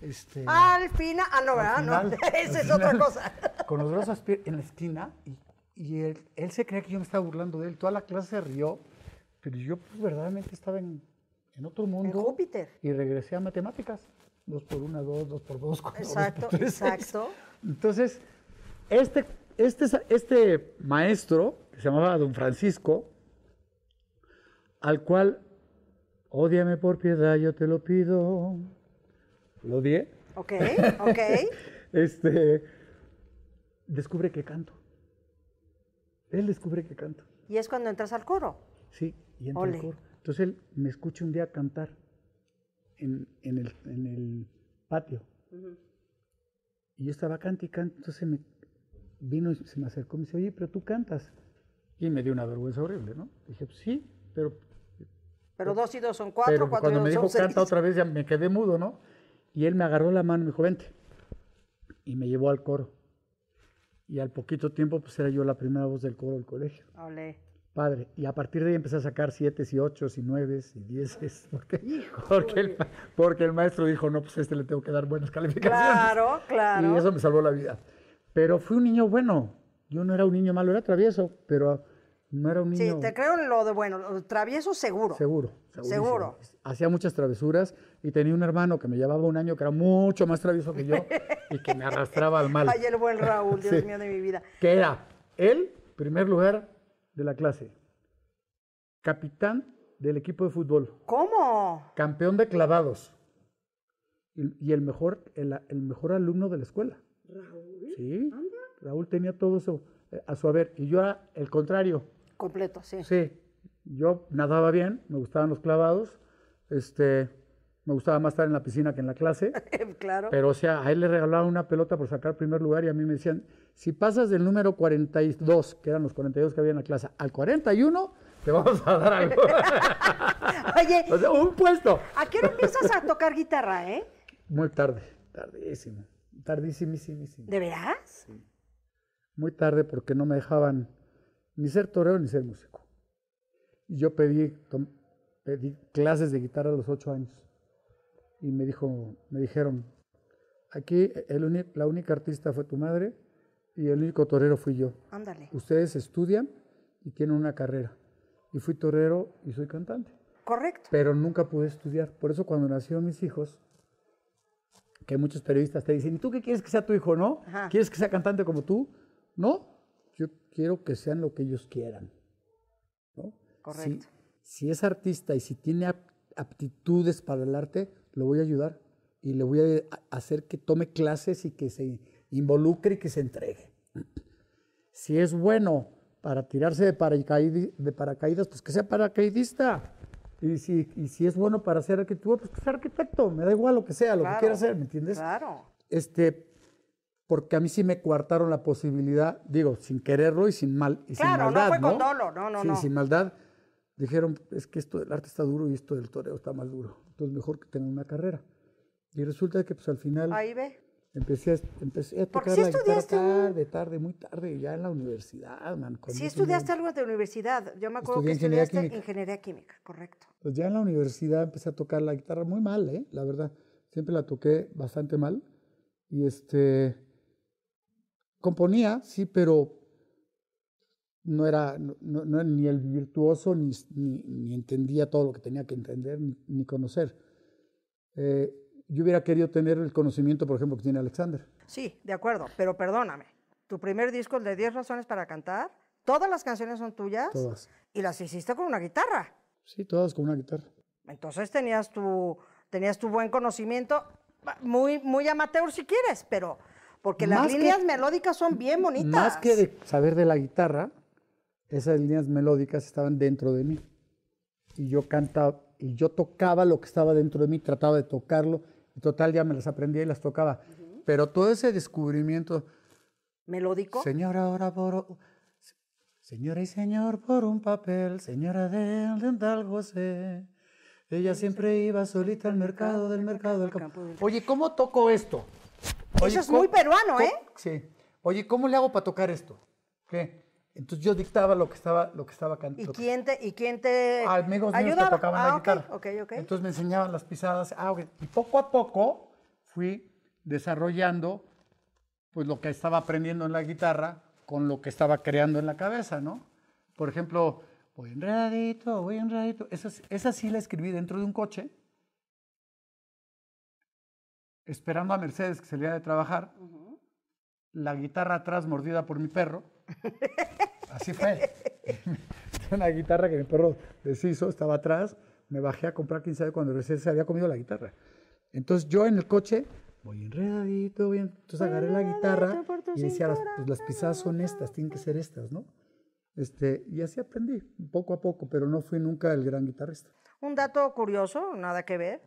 este, Alfina, ah, no, ¿verdad? no, esa es otra cosa. Con los brazos en la esquina y, él, se creía que yo me estaba burlando de él. Toda la clase se rió, pero yo pues, verdaderamente estaba en, otro mundo. En Júpiter. Y regresé a matemáticas. Dos por una, dos, dos por dos, Exacto, exacto. Entonces, este, este, este maestro, que se llamaba Don Francisco, al cual, ódiame por piedad, yo te lo pido lo odié. Ok, ok. este, descubre que canto. Él descubre que canto. ¿Y es cuando entras al coro? Sí, y entras al coro. Entonces él me escucha un día cantar en, el, patio. Y yo estaba cantando y entonces me vino y se me acercó y me dice, oye, pero tú cantas. Y me dio una vergüenza horrible, ¿no? Dije, pues sí, pero... Pero pues dos y dos son cuatro, cuatro cuando y dos me dijo canta otra vez ya me quedé mudo, ¿no? Y él me agarró la mano mi me dijo, vente. Y me llevó al coro. Y al poquito tiempo, pues era yo la primera voz del coro del colegio. Olé. Padre. Y a partir de ahí empecé a sacar siete y ocho y nueve y dieces. Porque, porque, el, porque el maestro dijo, no, pues a este le tengo que dar buenas calificaciones. Claro, claro. Y eso me salvó la vida. Pero fui un niño bueno. Yo no era un niño malo, era travieso, pero no era un niño. Sí, te creo lo de bueno, travieso seguro. Seguro, seguro. Hacía muchas travesuras y tenía un hermano que me llevaba un año que era mucho más travieso que yo y que me arrastraba al mal. Ay, el buen Raúl, Dios mío de mi vida. Que era el primer lugar de la clase, capitán del equipo de fútbol. ¿Cómo? Campeón de clavados y, el, mejor, el, mejor alumno de la escuela. ¿Raúl? Sí. Raúl tenía todo eso eh, a su haber y yo era el contrario Completo, sí. Sí, yo nadaba bien, me gustaban los clavados, este, me gustaba más estar en la piscina que en la clase. claro. Pero, o sea, a él le regalaban una pelota por sacar primer lugar y a mí me decían, si pasas del número 42, que eran los 42 que había en la clase, al 41, te vamos a dar algo. Oye. un puesto. ¿A qué hora empiezas a tocar guitarra, eh? Muy tarde, tardísimo, tardísimísimo. ¿De veras? Muy tarde porque no me dejaban ni ser torero ni ser músico. Y yo pedí, clases de guitarra a los ocho años. Y me, dijo, me dijeron, aquí la única artista fue tu madre y el único torero fui yo. Ándale. Ustedes estudian y tienen una carrera. Y fui torero y soy cantante. Correcto. Pero nunca pude estudiar. Por eso cuando nacieron mis hijos, que muchos periodistas te dicen, ¿y tú qué quieres que sea tu hijo? ¿No? ¿Quieres que sea cantante como tú? No quiero que sean lo que ellos quieran. Correcto. Si, es artista y si tiene aptitudes para el arte, lo voy a ayudar y le voy a hacer que tome clases y que se involucre y que se entregue. Si es bueno para tirarse de, paracaídas, pues que sea paracaidista. Y si, si es bueno para ser arquitecto, pues que pues, sea arquitecto, me da igual lo que sea, lo que quiera hacer, ¿me entiendes? Claro. Este, porque a mí sí me coartaron la posibilidad, digo, sin quererlo y sin mal y claro, sin maldad, no fue con dolo, no, no, no. Sí, sin maldad. Dijeron, es que esto del arte está duro y esto del toreo está más duro. Entonces mejor que tenga una carrera. Y resulta que pues al final Ahí ve. Empecé a, empecé a tocar la guitarra tarde, tarde, muy tarde, ya en la universidad. Man, sí estudiaste algo de universidad, yo me acuerdo que estudiaste ingeniería química, correcto. Pues ya en la universidad empecé a tocar la guitarra muy mal, ¿eh? la verdad, siempre la toqué bastante mal. Y este, componía, sí, pero no era no, ni el virtuoso, ni, ni, entendía todo lo que tenía que entender, ni, conocer. Eh, yo hubiera querido tener el conocimiento, por ejemplo, que tiene Alexander. Sí, de acuerdo, pero perdóname. Tu primer disco, el de 10 razones para cantar, todas las canciones son tuyas. Todas. Y las hiciste con una guitarra. Sí, todas con una guitarra. Entonces tenías tu, tenías tu buen conocimiento, muy, muy amateur si quieres, pero porque las líneas melódicas son bien bonitas. Más que saber de la guitarra, esas líneas melódicas estaban dentro de mí. Y yo cantaba, y yo tocaba lo que estaba dentro de mí, trataba de tocarlo. Y total, ya me las aprendía y las tocaba. Pero todo ese descubrimiento. ¿Melódico? Señora, ahora por. Señora y señor, por un papel, señora del Andalgo José. Ella siempre iba solita al mercado, del mercado del campo. Oye, ¿cómo toco esto? Eso es muy peruano, ¿eh? Sí. Oye, ¿cómo le hago para tocar esto? ¿Qué? Entonces yo dictaba lo que estaba, lo que estaba cantando. ¿Y quién te, y quién te ah, amigos Míos que tocaban la ah, guitarra. Entonces me enseñaban las pisadas. Ah, y poco a poco fui desarrollando pues lo que estaba aprendiendo en la guitarra con lo que estaba creando en la cabeza, ¿no? Por ejemplo, voy enredadito, voy enredadito. Esa, esa sí la escribí dentro de un coche esperando a Mercedes que había de trabajar, la guitarra atrás mordida por mi perro. Así fue. Una guitarra que mi perro deshizo, estaba atrás. Me bajé a comprar, 15 sabe, cuando Mercedes se había comido la guitarra. Entonces yo en el coche, voy enredadito, entonces agarré la guitarra y decía, las, pues las pisadas son estas, tienen que ser estas, ¿no? Este, y así aprendí, poco a poco, pero no fui nunca el gran guitarrista. Un dato curioso, nada que ver,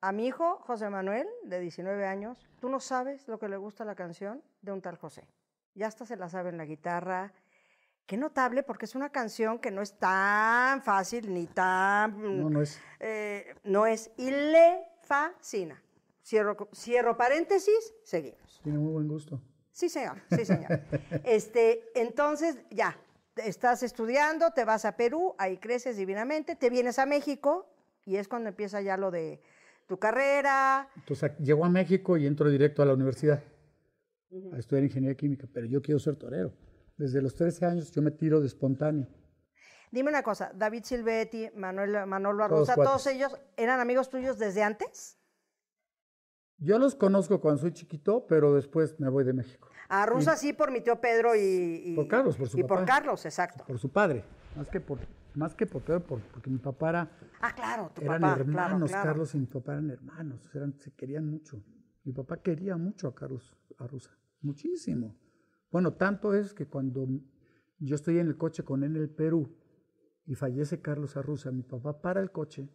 a mi hijo, José Manuel, de 19 años, tú no sabes lo que le gusta la canción de un tal José. Ya hasta se la sabe en la guitarra. Qué notable, porque es una canción que no es tan fácil ni tan. Mm, no, no es. Eh, no es. Y le fascina. Cierro, cierro paréntesis, seguimos. Tiene muy buen gusto. Sí, señor, sí, señor. este, entonces, ya, estás estudiando, te vas a Perú, ahí creces divinamente, te vienes a México y es cuando empieza ya lo de tu carrera. Entonces llego a México y entro directo a la universidad a estudiar ingeniería química, pero yo quiero ser torero. Desde los 13 años yo me tiro de espontáneo. Dime una cosa, David Silvetti, Manuel, Manolo Arruza, todos, ellos eran amigos tuyos desde antes? Yo los conozco cuando soy chiquito, pero después me voy de México. A Rusa sí por mi tío Pedro y, por Carlos, por su Y por Carlos, exacto. Por su padre, más que por más que por porque mi papá era. Ah, claro, tu eran papá, hermanos, Carlos y mi papá eran hermanos, se querían mucho. Mi papá quería mucho a Carlos, a Rusa, muchísimo. Bueno, tanto es que cuando yo estoy en el coche con él en el Perú y fallece Carlos Arruza, mi papá para el coche,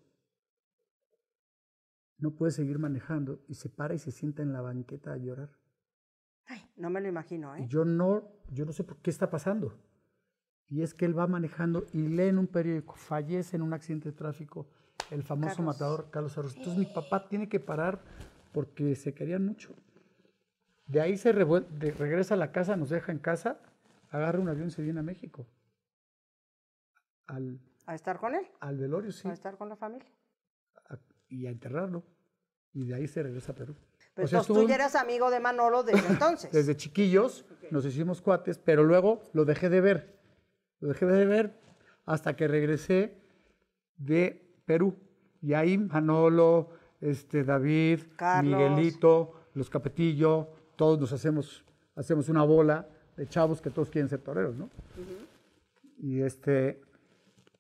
no puede seguir manejando y se para y se sienta en la banqueta a llorar. Ay, no me lo imagino, ¿eh? Yo no, yo no sé por qué está pasando y es que él va manejando y lee en un periódico, fallece en un accidente de tráfico el famoso matador Carlos Arroz. Entonces mi papá tiene que parar porque se querían mucho. De ahí se regresa a la casa, nos deja en casa, agarra un avión y se viene a México. Al, ¿A estar con él? Al velorio, sí. ¿A estar con la familia? y a enterrarlo. Y de ahí se regresa a Perú. Pero tú ya eras amigo de Manolo desde entonces. desde chiquillos nos hicimos cuates, pero luego lo dejé de ver lo dejé de ver hasta que regresé de Perú. Y ahí Manolo, este, David, Miguelito, los Capetillo, todos nos hacemos, hacemos una bola de chavos que todos quieren ser toreros, ¿no? Y este,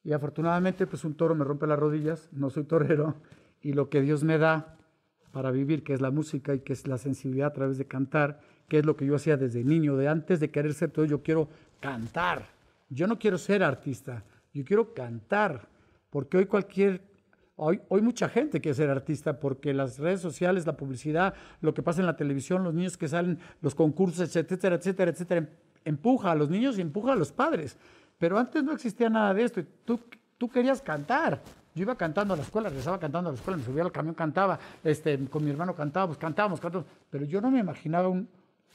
y afortunadamente, pues un toro me rompe las rodillas, no soy torero, y lo que Dios me da para vivir, que es la música y que es la sensibilidad a través de cantar, que es lo que yo hacía desde niño, de antes de querer ser todo, yo quiero cantar yo no quiero ser artista, yo quiero cantar, porque hoy cualquier Hoy, hoy, mucha gente quiere ser artista porque las redes sociales, la publicidad, lo que pasa en la televisión, los niños que salen, los concursos, etcétera, etcétera, etcétera, empuja a los niños y empuja a los padres. Pero antes no existía nada de esto. tú, tú querías cantar. Yo iba cantando a la escuela, regresaba cantando a la escuela, me subía al camión, cantaba, este, con mi hermano cantábamos, cantábamos, cantábamos. Pero yo no me imaginaba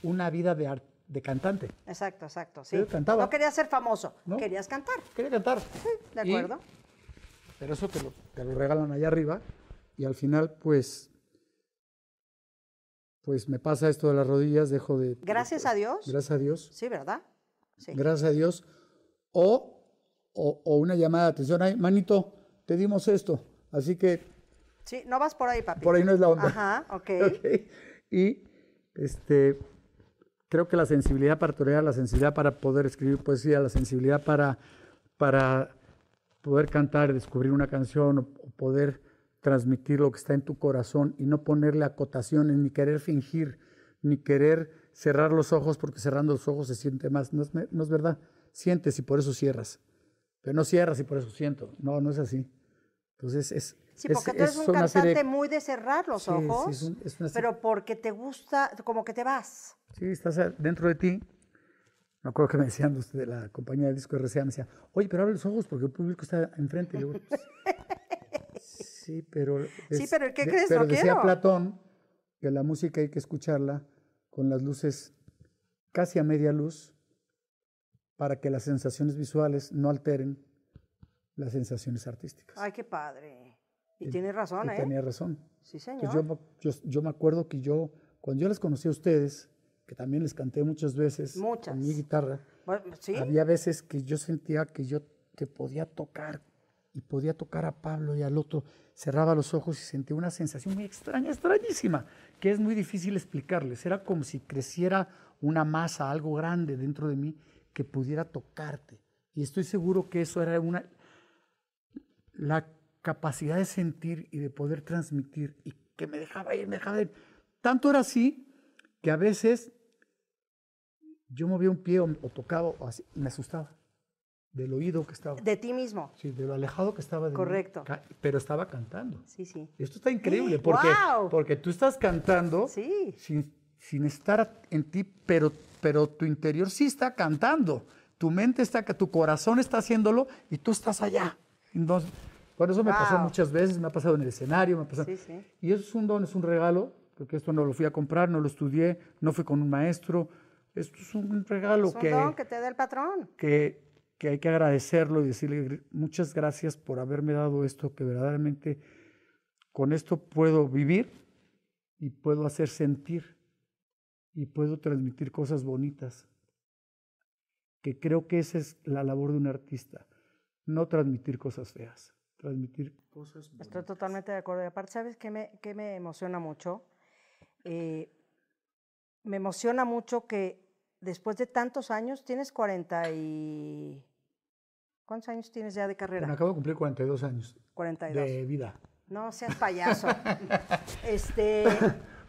una vida de, artista de cantante. Exacto, exacto. Sí. No querías ser famoso, querías cantar. Quería cantar. Sí, de acuerdo. pero eso te lo, regalan allá arriba y al final, pues, pues me pasa esto de las rodillas, dejo de... Gracias a Dios. Gracias a Dios. Sí, ¿verdad? Sí. Gracias a Dios. O, o, una llamada de atención, ay, manito, te dimos esto, así que... Sí, no vas por ahí, papi. Por ahí no es la onda. Ajá, ok. Y este, creo que la sensibilidad para torear, la sensibilidad para poder escribir poesía, la sensibilidad para, para poder cantar, descubrir una canción o, poder transmitir lo que está en tu corazón y no ponerle acotaciones, ni querer fingir, ni querer cerrar los ojos porque cerrando los ojos se siente más. No es, no es verdad. Sientes y por eso cierras. Pero no cierras y por eso siento. No, no es así. Entonces es Sí, porque tú eres un cantante muy de cerrar los ojos, pero porque te gusta, como que te vas. Sí, estás dentro de ti. Me acuerdo que me decían de la compañía de disco RCA, me decía, oye, pero abre los ojos porque el público está enfrente. Pues, sí, pero... sí, pero ¿qué crees? pero decía Platón que la música hay que escucharla con las luces casi a media luz para que las sensaciones visuales no alteren las sensaciones artísticas. Ay, qué padre. Y tiene razón, y ¿eh? Tenía razón. Sí, pues señor. Yo, me acuerdo que yo, cuando yo les conocí a ustedes, que también les canté muchas veces muchas. mi guitarra, ¿sí? había veces que yo sentía que yo te podía tocar y podía tocar a Pablo y al otro. Cerraba los ojos y sentía una sensación muy extraña, extrañísima, que es muy difícil explicarles. Era como si creciera una masa, algo grande dentro de mí que pudiera tocarte. Y estoy seguro que eso era una la capacidad de sentir y de poder transmitir y que me dejaba ir, me dejaba ir. Tanto era así que a veces yo movía un pie o, tocaba o así, me asustaba del oído que estaba. De ti mismo. Sí, de lo alejado que estaba de Correcto. pero estaba cantando. Sí, sí. Esto está increíble porque, porque tú estás cantando sí. sin, sin, estar en ti, pero, pero tu interior sí está cantando. Tu mente está, tu corazón está haciéndolo y tú estás allá. Entonces, bueno, eso me pasó muchas veces, me ha pasado en el escenario, me ha pasado... Sí, sí. Y eso es un don, es un regalo, porque esto no lo fui a comprar, no lo estudié, no fui con un maestro. Esto es un regalo un que... Don que te da el patrón. Que, que hay que agradecerlo y decirle muchas gracias por haberme dado esto, que verdaderamente con esto puedo vivir y puedo hacer sentir y puedo transmitir cosas bonitas. Que creo que esa es la labor de un artista, no transmitir cosas feas transmitir cosas. Estoy totalmente de acuerdo. Y aparte, ¿sabes qué me, me emociona mucho? Eh, me emociona mucho que después de tantos años, tienes 40 y... ¿Cuántos años tienes ya de carrera? Me acabo de cumplir 42 años. 42. De vida. No seas payaso. este, 45.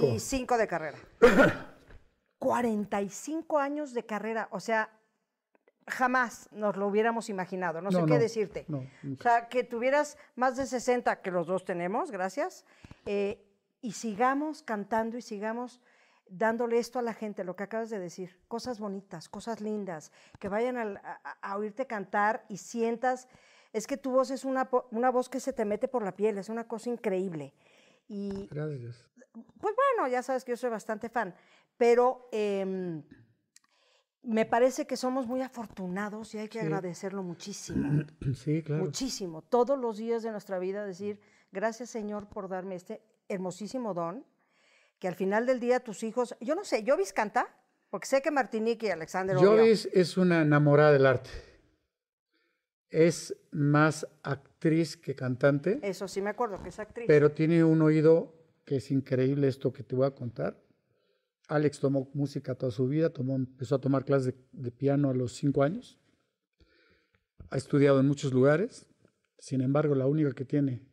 45 de carrera. 45 años de carrera. O sea, jamás nos lo hubiéramos imaginado, no, sé qué decirte. o sea, que tuvieras más de 60, que los dos tenemos, gracias, eh, y sigamos cantando y sigamos dándole esto a la gente, lo que acabas de decir, cosas bonitas, cosas lindas, que vayan a, oírte cantar y sientas, es que tu voz es una, voz que se te mete por la piel, es una cosa increíble. Y, Gracias. Pues bueno, ya sabes que yo soy bastante fan, pero... Em, me parece que somos muy afortunados y hay que agradecerlo muchísimo. Sí, claro. Muchísimo. Todos los días de nuestra vida decir, gracias Señor por darme este hermosísimo don, que al final del día tus hijos, yo no sé, Jovis canta, porque sé que Martinique y Alexander... Jovis es una enamorada del arte. Es más actriz que cantante. Eso sí me acuerdo, que es actriz. Pero tiene un oído que es increíble esto que te voy a contar Alex tomó música toda su vida, tomó, empezó a tomar clases de, piano a los cinco años. Ha estudiado en muchos lugares. Sin embargo, la única que tiene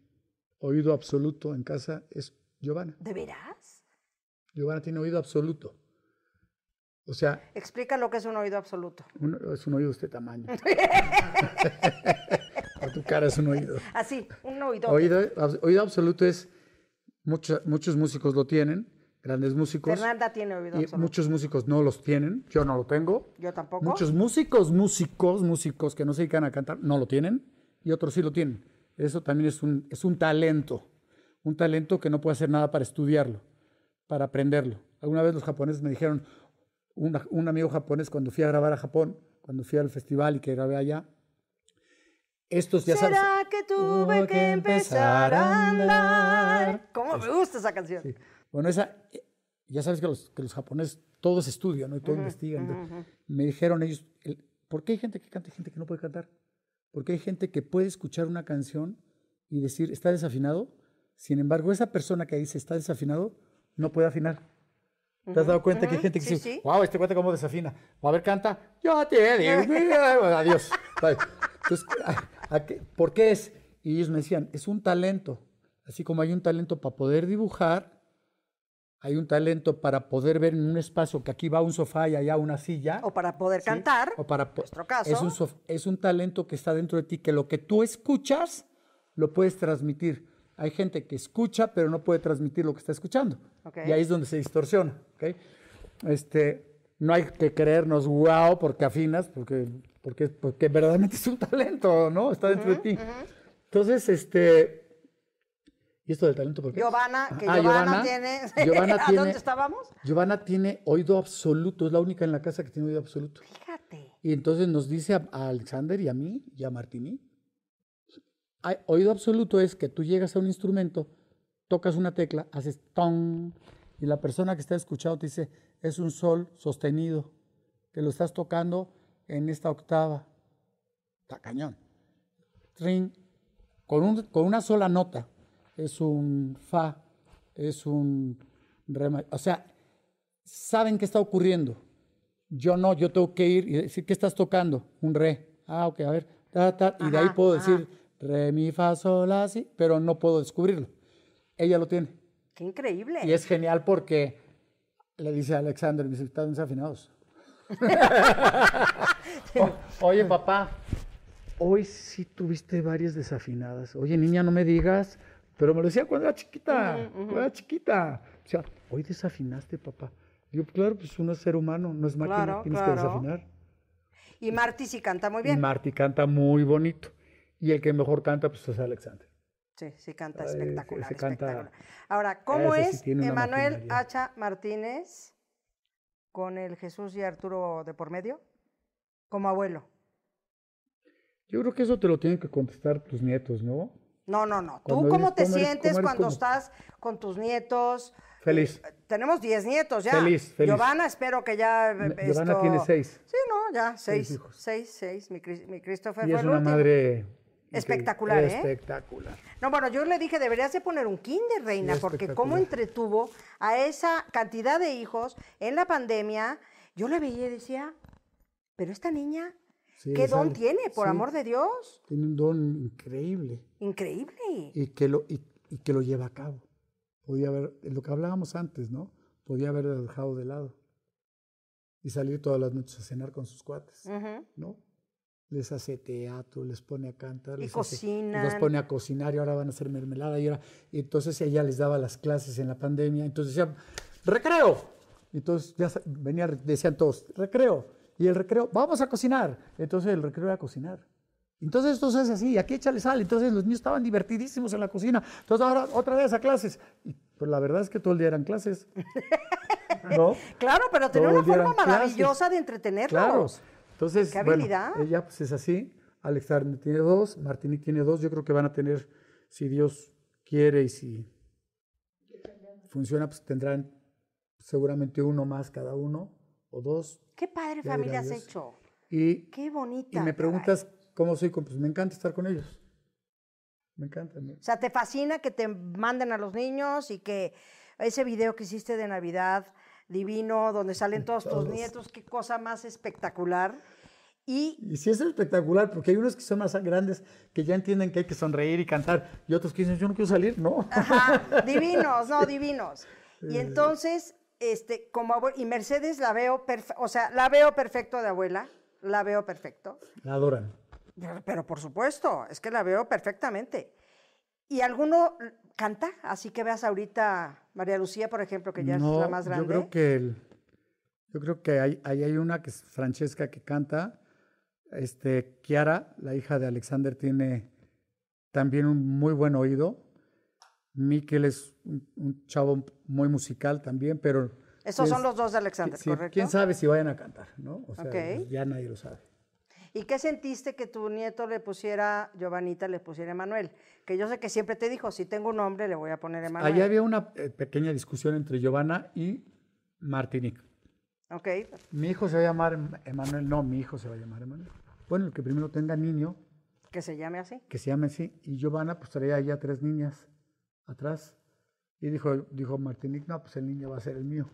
oído absoluto en casa es Giovanna. ¿De veras? Giovanna tiene oído absoluto. O sea. Explica lo que es un oído absoluto. es un oído de este tamaño. a tu cara es un oído. Así, ah, un oído. Oído, absoluto es. muchos músicos lo tienen grandes músicos. Fernanda tiene Muchos músicos no los tienen, yo no lo tengo. Yo tampoco. Muchos músicos, músicos, músicos que no se dedican a cantar, no lo tienen y otros sí lo tienen. Eso también es un, es un talento, un talento que no puede hacer nada para estudiarlo, para aprenderlo. Alguna vez los japoneses me dijeron, un amigo japonés cuando fui a grabar a Japón, cuando fui al festival y que grabé allá, estos ya que tuve que empezar ¿Cómo me gusta esa canción? Bueno, esa, eh, ya sabes que los, que los japoneses todos estudian ¿no? y todos investigan. Me dijeron ellos, ¿por qué hay gente que canta y gente que no puede cantar? ¿Por qué hay gente que puede escuchar una canción y decir, está desafinado. Sin embargo, esa persona que dice, está desafinado, no puede afinar. ¿Te has dado cuenta que hay gente que dice, wow, este cuate cómo desafina? a ver, canta, yo te digo, adiós. Entonces, ¿por qué es? Y ellos me decían, es un talento. Así como hay un talento para poder dibujar, hay un talento para poder ver en un espacio que aquí va un sofá y allá una silla. O para poder cantar. O para en nuestro caso. Es un, es un talento que está dentro de ti, que lo que tú escuchas lo puedes transmitir. Hay gente que escucha, pero no puede transmitir lo que está escuchando. Y ahí es donde se distorsiona. ¿okay? Este, no hay que creernos wow porque afinas, porque, porque, porque verdaderamente es un talento, ¿no? Está dentro de ti. Entonces, este ¿Y esto del talento porque Giovanna, que ah, Giovanna, tiene... dónde estábamos? Giovanna tiene oído absoluto, es la única en la casa que tiene oído absoluto. Fíjate. Y entonces nos dice a, Alexander y a mí y a Martini, oído absoluto es que tú llegas a un instrumento, tocas una tecla, haces ton, y la persona que está escuchando te dice, es un sol sostenido, que lo estás tocando en esta octava. Está cañón. Trin, con una sola nota es un fa, es un re O sea, saben qué está ocurriendo. Yo no, yo tengo que ir y decir, ¿qué estás tocando? Un re. Ah, ok, a ver. Ta, ta, y de ahí puedo decir re, mi, fa, sol, así, pero no puedo descubrirlo. Ella lo tiene. Qué increíble. Y es genial porque le dice a Alexander, me están desafinados. oye, papá, hoy sí tuviste varias desafinadas. Oye, niña, no me digas. Pero me lo decía cuando era chiquita, cuando era chiquita. O sea, hoy desafinaste, papá. Yo, claro, pues uno es ser humano, no es máquina, tienes que desafinar. Y Marty sí canta muy bien. Y Marty canta muy bonito. Y el que mejor canta, pues es Alexander. Sí, sí canta espectacular, espectacular. Ahora, ¿cómo es Emanuel H. Martínez con el Jesús y Arturo de por medio? Como abuelo. Yo creo que eso te lo tienen que contestar tus nietos, ¿no? No, no, no. ¿Tú cómo te sientes cuando estás con tus nietos? Feliz. Eh, tenemos 10 nietos ya. Feliz, feliz. Giovanna, espero que ya. Eh, esto... tiene 6. Sí, no, ya, 6. 6, 6. Mi, Christopher y fue es una madre. Espectacular, ¿eh? Espectacular. No, bueno, yo le dije, deberías de poner un kinder, reina, porque cómo entretuvo a esa cantidad de hijos en la pandemia. Yo la veía y decía, pero esta niña ¿Qué don tiene, por amor de Dios? Tiene un don increíble. Increíble. Y que lo, y, y que lo lleva a cabo. Podía haber, lo que hablábamos antes, ¿no? Podía haber dejado de lado y salir todas las noches a cenar con sus cuates, ¿no? Les hace teatro, les pone a cantar, y les, cocina. pone a cocinar y ahora van a hacer mermelada y entonces ella les daba las clases en la pandemia, entonces decían, recreo, entonces ya venía, decían todos, recreo, y el recreo, vamos a cocinar. Entonces el recreo era cocinar. Entonces esto es así, aquí échale sal. Entonces los niños estaban divertidísimos en la cocina. Entonces ahora otra vez a clases. pues la verdad es que todo el día eran clases. ¿No? claro, pero tenía una forma maravillosa de entretenerlos. Claro. Entonces, Bueno, ella pues es así. Alexander tiene dos, Martini tiene dos. Yo creo que van a tener, si Dios quiere y si funciona, pues tendrán seguramente uno más cada uno o dos. Qué padre familia has hecho. Y, Qué bonita. Y me preguntas cómo soy, pues me encanta estar con ellos. Me encanta. O sea, te fascina que te manden a los niños y que ese video que hiciste de Navidad divino, donde salen todos, tus nietos, qué cosa más espectacular. Y, y sí es espectacular, porque hay unos que son más grandes que ya entienden que hay que sonreír y cantar, y otros que dicen, yo no quiero salir, no. Ajá, divinos, no, divinos. Y eh. entonces, este, como y Mercedes la veo, o sea, la veo perfecto de abuela, la veo perfecto. La adoran. Pero, por supuesto, es que la veo perfectamente. Y alguno canta, así que veas ahorita María Lucía, por ejemplo, que ya es la más grande. Yo creo que, yo creo que hay, hay, una que es Francesca que canta. Este, Kiara, la hija de Alexander, tiene también un muy buen oído. Miquel es un, chavo muy musical también, pero... Esos son los dos de Alexander, ¿correcto? ¿correcto? ¿Quién sabe si vayan a cantar, no? O sea, pues, ya nadie lo sabe. ¿Y qué sentiste que tu nieto le pusiera, Giovanita le pusiera Emanuel? Que yo sé que siempre te dijo, si tengo un nombre le voy a poner Emanuel. Allá había una eh, pequeña discusión entre Giovanna y Martinique. Ok. Mi hijo se va a llamar em, Emanuel, no, mi hijo se va a llamar Emanuel. Bueno, el que primero tenga niño. Que se llame así. Que se llame así. Y Giovanna, pues traía ya tres niñas atrás. Y dijo, dijo Martinique, no, pues el niño va a ser el mío.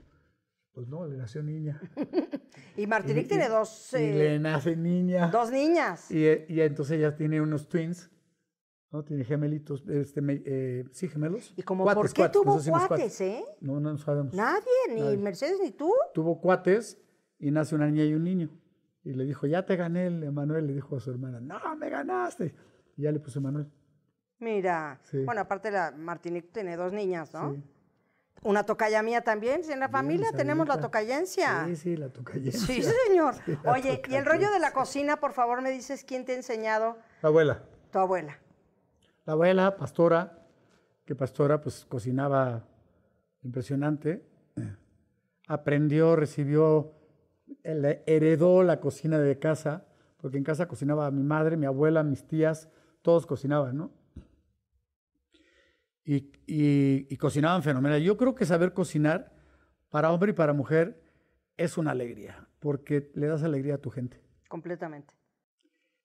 Pues no, le nació niña. y Martinique tiene dos... le eh, nace niña. Dos niñas. Y, entonces ella tiene unos twins, ¿no? Tiene gemelitos, este, eh, sí, gemelos. ¿Y como por qué tuvo cuates, eh? No, no sabemos. Nadie, ni Mercedes ni tú. Tuvo cuates y nace una niña y un niño. Y le dijo, ya te gané, Emanuel. Le dijo a su hermana, no, me ganaste. Y ya le puso Emanuel. Mira. Bueno, aparte la Martinique tiene dos niñas, ¿no? Una tocaya mía también. En la familia tenemos la tocayencia. Sí, sí, la tocayencia. Sí, señor. Oye, y el rollo de la cocina, por favor, me dices quién te ha enseñado. La abuela. Tu abuela. La abuela, pastora, que pastora pues cocinaba impresionante. Aprendió, recibió, heredó la cocina de casa, porque en casa cocinaba mi madre, mi abuela, mis tías, todos cocinaban, ¿no? y, cocinaban fenomenal. Yo creo que saber cocinar para hombre y para mujer es una alegría, porque le das alegría a tu gente. Completamente.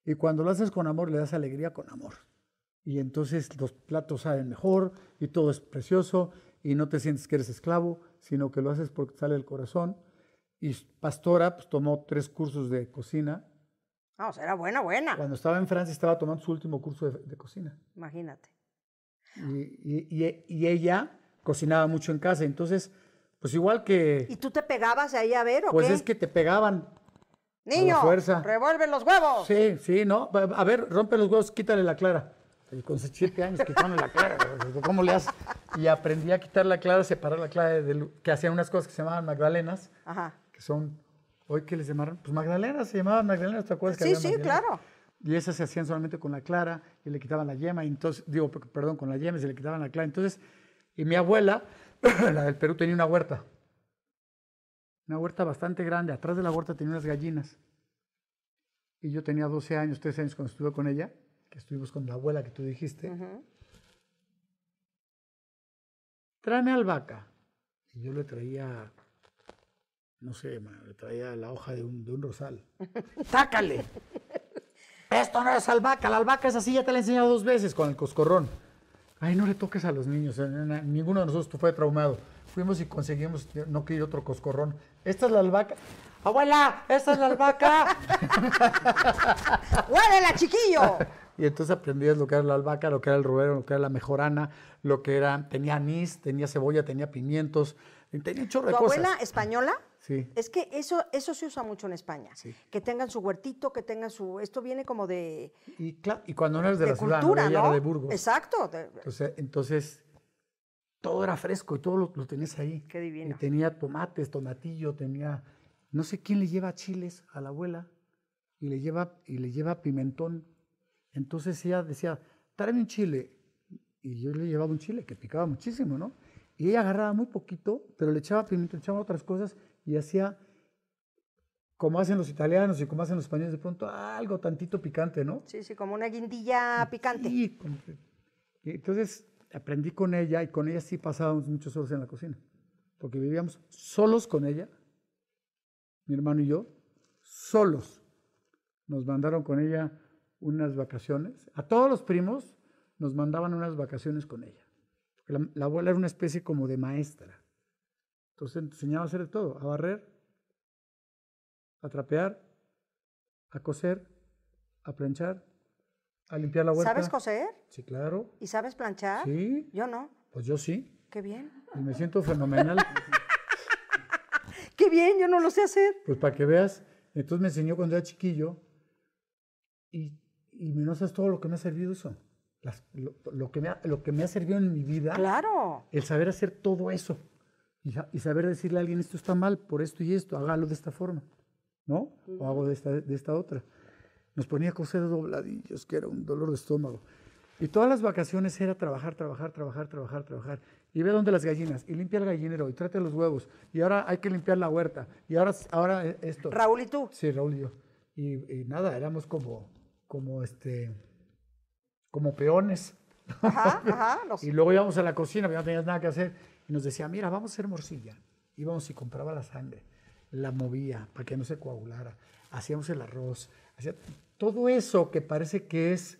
Y cuando lo haces con amor, le das alegría con amor. Y entonces los platos salen mejor y todo es precioso y no te sientes que eres esclavo, sino que lo haces porque sale el corazón. Y Pastora pues, tomó tres cursos de cocina. Ah, o sea, era buena, buena. Cuando estaba en Francia estaba tomando su último curso de cocina. Imagínate. Y, ella cocinaba mucho en casa, entonces, pues igual que... ¿Y tú te pegabas ahí a ver o Pues es que te pegaban. Niño, fuerza. revuelve los huevos. Sí, sí, ¿no? A ver, rompe los huevos, quítale la clara. Y con siete años quítale la clara, ¿cómo le haces? Y aprendí a quitar la clara, separar la clara, de, que hacían unas cosas que se llamaban magdalenas, Ajá. que son, hoy qué les llamaron, pues magdalenas, se llamaban magdalenas, ¿te acuerdas? Que sí, sí, claro y esas se hacían solamente con la clara y le quitaban la yema, y entonces, digo, perdón, con la yema y se le quitaban la clara. Entonces, y mi abuela, la del Perú, tenía una huerta, una huerta bastante grande, atrás de la huerta tenía unas gallinas. Y yo tenía 12 años, 13 años cuando estuve con ella, que estuvimos con la abuela que tú dijiste. Tráeme albahaca. Y yo le traía no sé, le traía la hoja de un, de un rosal. ¡Sácale! Esto no es albahaca, la albahaca es así, ya te la he enseñado dos veces con el coscorrón. Ay, no le toques a los niños, eh, ninguno de nosotros fue traumado. Fuimos y conseguimos no querer otro coscorrón. Esta es la albahaca. Abuela, esta es la albahaca. la chiquillo! y entonces aprendías lo que era la albahaca, lo que era el robero, lo que era la mejorana, lo que era, tenía anís, tenía cebolla, tenía pimientos, tenía ¿Tu abuela española? Es que eso, eso se usa mucho en España. Que tengan su huertito, que tengan su. Esto viene como de. Y, cuando no eres de, la cultura, ciudad, de Burgos. Exacto. Entonces, entonces, todo era fresco y todo lo, lo tenés ahí. Qué divino. Y tenía tomates, tomatillo, tenía. No sé quién le lleva chiles a la abuela y le lleva, y le lleva pimentón. Entonces ella decía, tráeme un chile. Y yo le llevaba un chile que picaba muchísimo, ¿no? Y ella agarraba muy poquito, pero le echaba pimentón, le echaba otras cosas y hacía, como hacen los italianos y como hacen los españoles, de pronto algo tantito picante, ¿no? Sí, sí, como una guindilla picante. Sí, entonces aprendí con ella y con ella sí pasábamos muchos horas en la cocina, porque vivíamos solos con ella, mi hermano y yo, solos. Nos mandaron con ella unas vacaciones, a todos los primos nos mandaban unas vacaciones con ella. la abuela era una especie como de maestra. Entonces enseñaba a hacer de todo, a barrer, a trapear, a coser, a planchar, a limpiar la huerta. ¿Sabes coser? Sí, claro. ¿Y sabes planchar? Sí. Yo no. Pues yo sí. Qué bien. Y me siento fenomenal. Qué bien, yo no lo sé hacer. Pues para que veas, entonces me enseñó cuando era chiquillo y, y no sabes todo lo que me ha servido eso. lo, que me lo que me ha servido en mi vida. Claro. El saber hacer todo eso y, saber decirle a alguien esto está mal por esto y esto, hágalo de esta forma, ¿no? O hago de esta, de esta otra. Nos ponía coser dobladillos, que era un dolor de estómago. Y todas las vacaciones era trabajar, trabajar, trabajar, trabajar, trabajar. Y ve dónde las gallinas, y limpia el gallinero, y trate los huevos, y ahora hay que limpiar la huerta, y ahora, ahora eh, esto. ¿Raúl y tú? Sí, Raúl y yo. Y, nada, éramos como, como este, como peones. Ajá, ajá, Y luego íbamos a la cocina, ya no tenías nada que hacer y nos decía, mira, vamos a hacer morcilla. Íbamos y compraba la sangre, la movía para que no se coagulara, hacíamos el arroz, hacía todo eso que parece que es,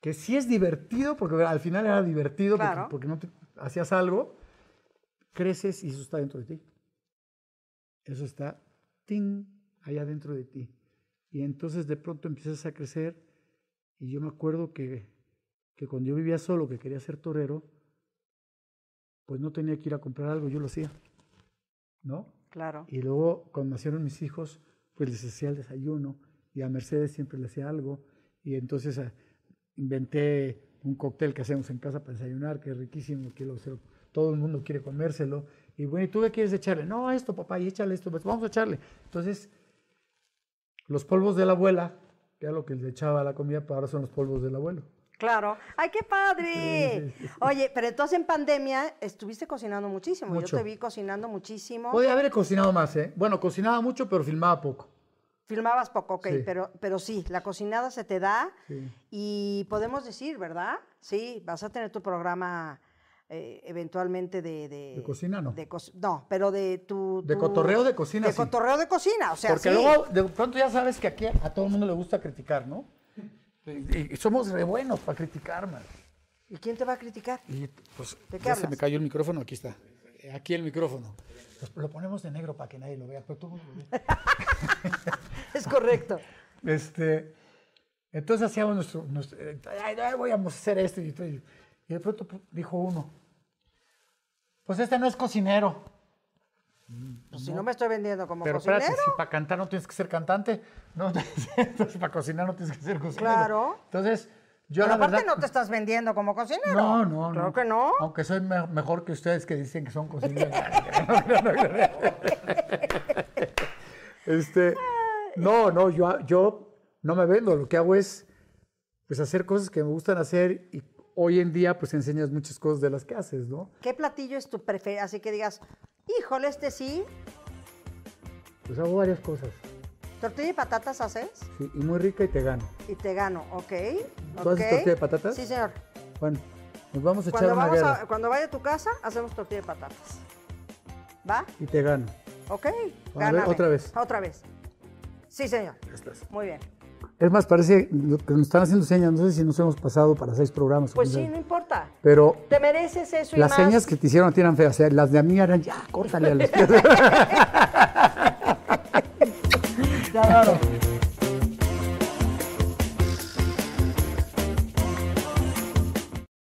que sí es divertido, porque al final era divertido porque, no te, hacías algo, creces y eso está dentro de ti. Eso está, ting, allá dentro de ti. Y entonces de pronto empiezas a crecer y yo me acuerdo que, que cuando yo vivía solo, que quería ser torero, pues no tenía que ir a comprar algo, yo lo hacía, ¿no? Claro. Y luego cuando nacieron mis hijos, pues les hacía el desayuno y a Mercedes siempre le hacía algo y entonces ah, inventé un cóctel que hacemos en casa para desayunar, que es riquísimo, que lo, todo el mundo quiere comérselo. Y bueno, ¿y tú qué quieres echarle? No, esto, papá, y échale esto, pues vamos a echarle. Entonces, los polvos de la abuela, que era lo que le echaba la comida, para pues ahora son los polvos del abuelo. Claro. ¡Ay, qué padre! Oye, pero entonces en pandemia estuviste cocinando muchísimo. Yo te vi cocinando muchísimo. Podía haber cocinado más, ¿eh? Bueno, cocinaba mucho, pero filmaba poco. Filmabas poco, ok, Pero, pero sí, la cocinada se te da y podemos decir, ¿verdad? Sí, vas a tener tu programa eh, eventualmente de, de, cocina, ¿no? De no, pero de tu, De cotorreo de cocina. De cotorreo de cocina, o sea... Porque luego de pronto ya sabes que aquí a todo el mundo le gusta criticar, ¿no? Y, somos re buenos para criticar, ¿Y quién te va a criticar? Pues, ya se me cayó el micrófono, aquí está. Aquí el micrófono. Pues, lo ponemos de negro para que nadie lo vea, pero es correcto. Este, entonces hacíamos nuestro, voy a hacer esto y de pronto dijo uno, pues este no es cocinero. Pues, si no me estoy vendiendo como cocinero. Pero espérate, si para cantar no tienes que ser cantante, no, entonces para cocinar no tienes que ser cocinero. Claro. Entonces, yo pero la aparte no te estás vendiendo como cocinero. No, no, Creo no. que no. Aunque soy mejor que ustedes que dicen que son cocineros. este, no, no, yo, yo no me vendo. Lo que hago es pues hacer cosas que me gustan hacer y hoy en día pues enseñas muchas cosas de las que haces, ¿no? ¿Qué platillo es tu preferido? Así que digas, híjole, este sí. Pues hago varias cosas. ¿Tortilla y patatas haces? Sí, y muy rica y te gano. Y te gano, ok. ¿Tú haces tortilla de patatas? Sí, señor. Bueno, nos vamos a echar una guerra. cuando vaya a tu casa, hacemos tortilla de patatas. ¿Va? Y te gano. Ok, gana. Otra vez. Otra vez. Sí, señor. Estás. Muy bien. Es más, parece que nos están haciendo señas. No sé si nos hemos pasado para seis programas. Pues sí, no importa. Pero. Te mereces eso Las señas que te hicieron tienen fe O ¿eh? sea, las de a mí eran ya, córtale a los pies. ya, claro.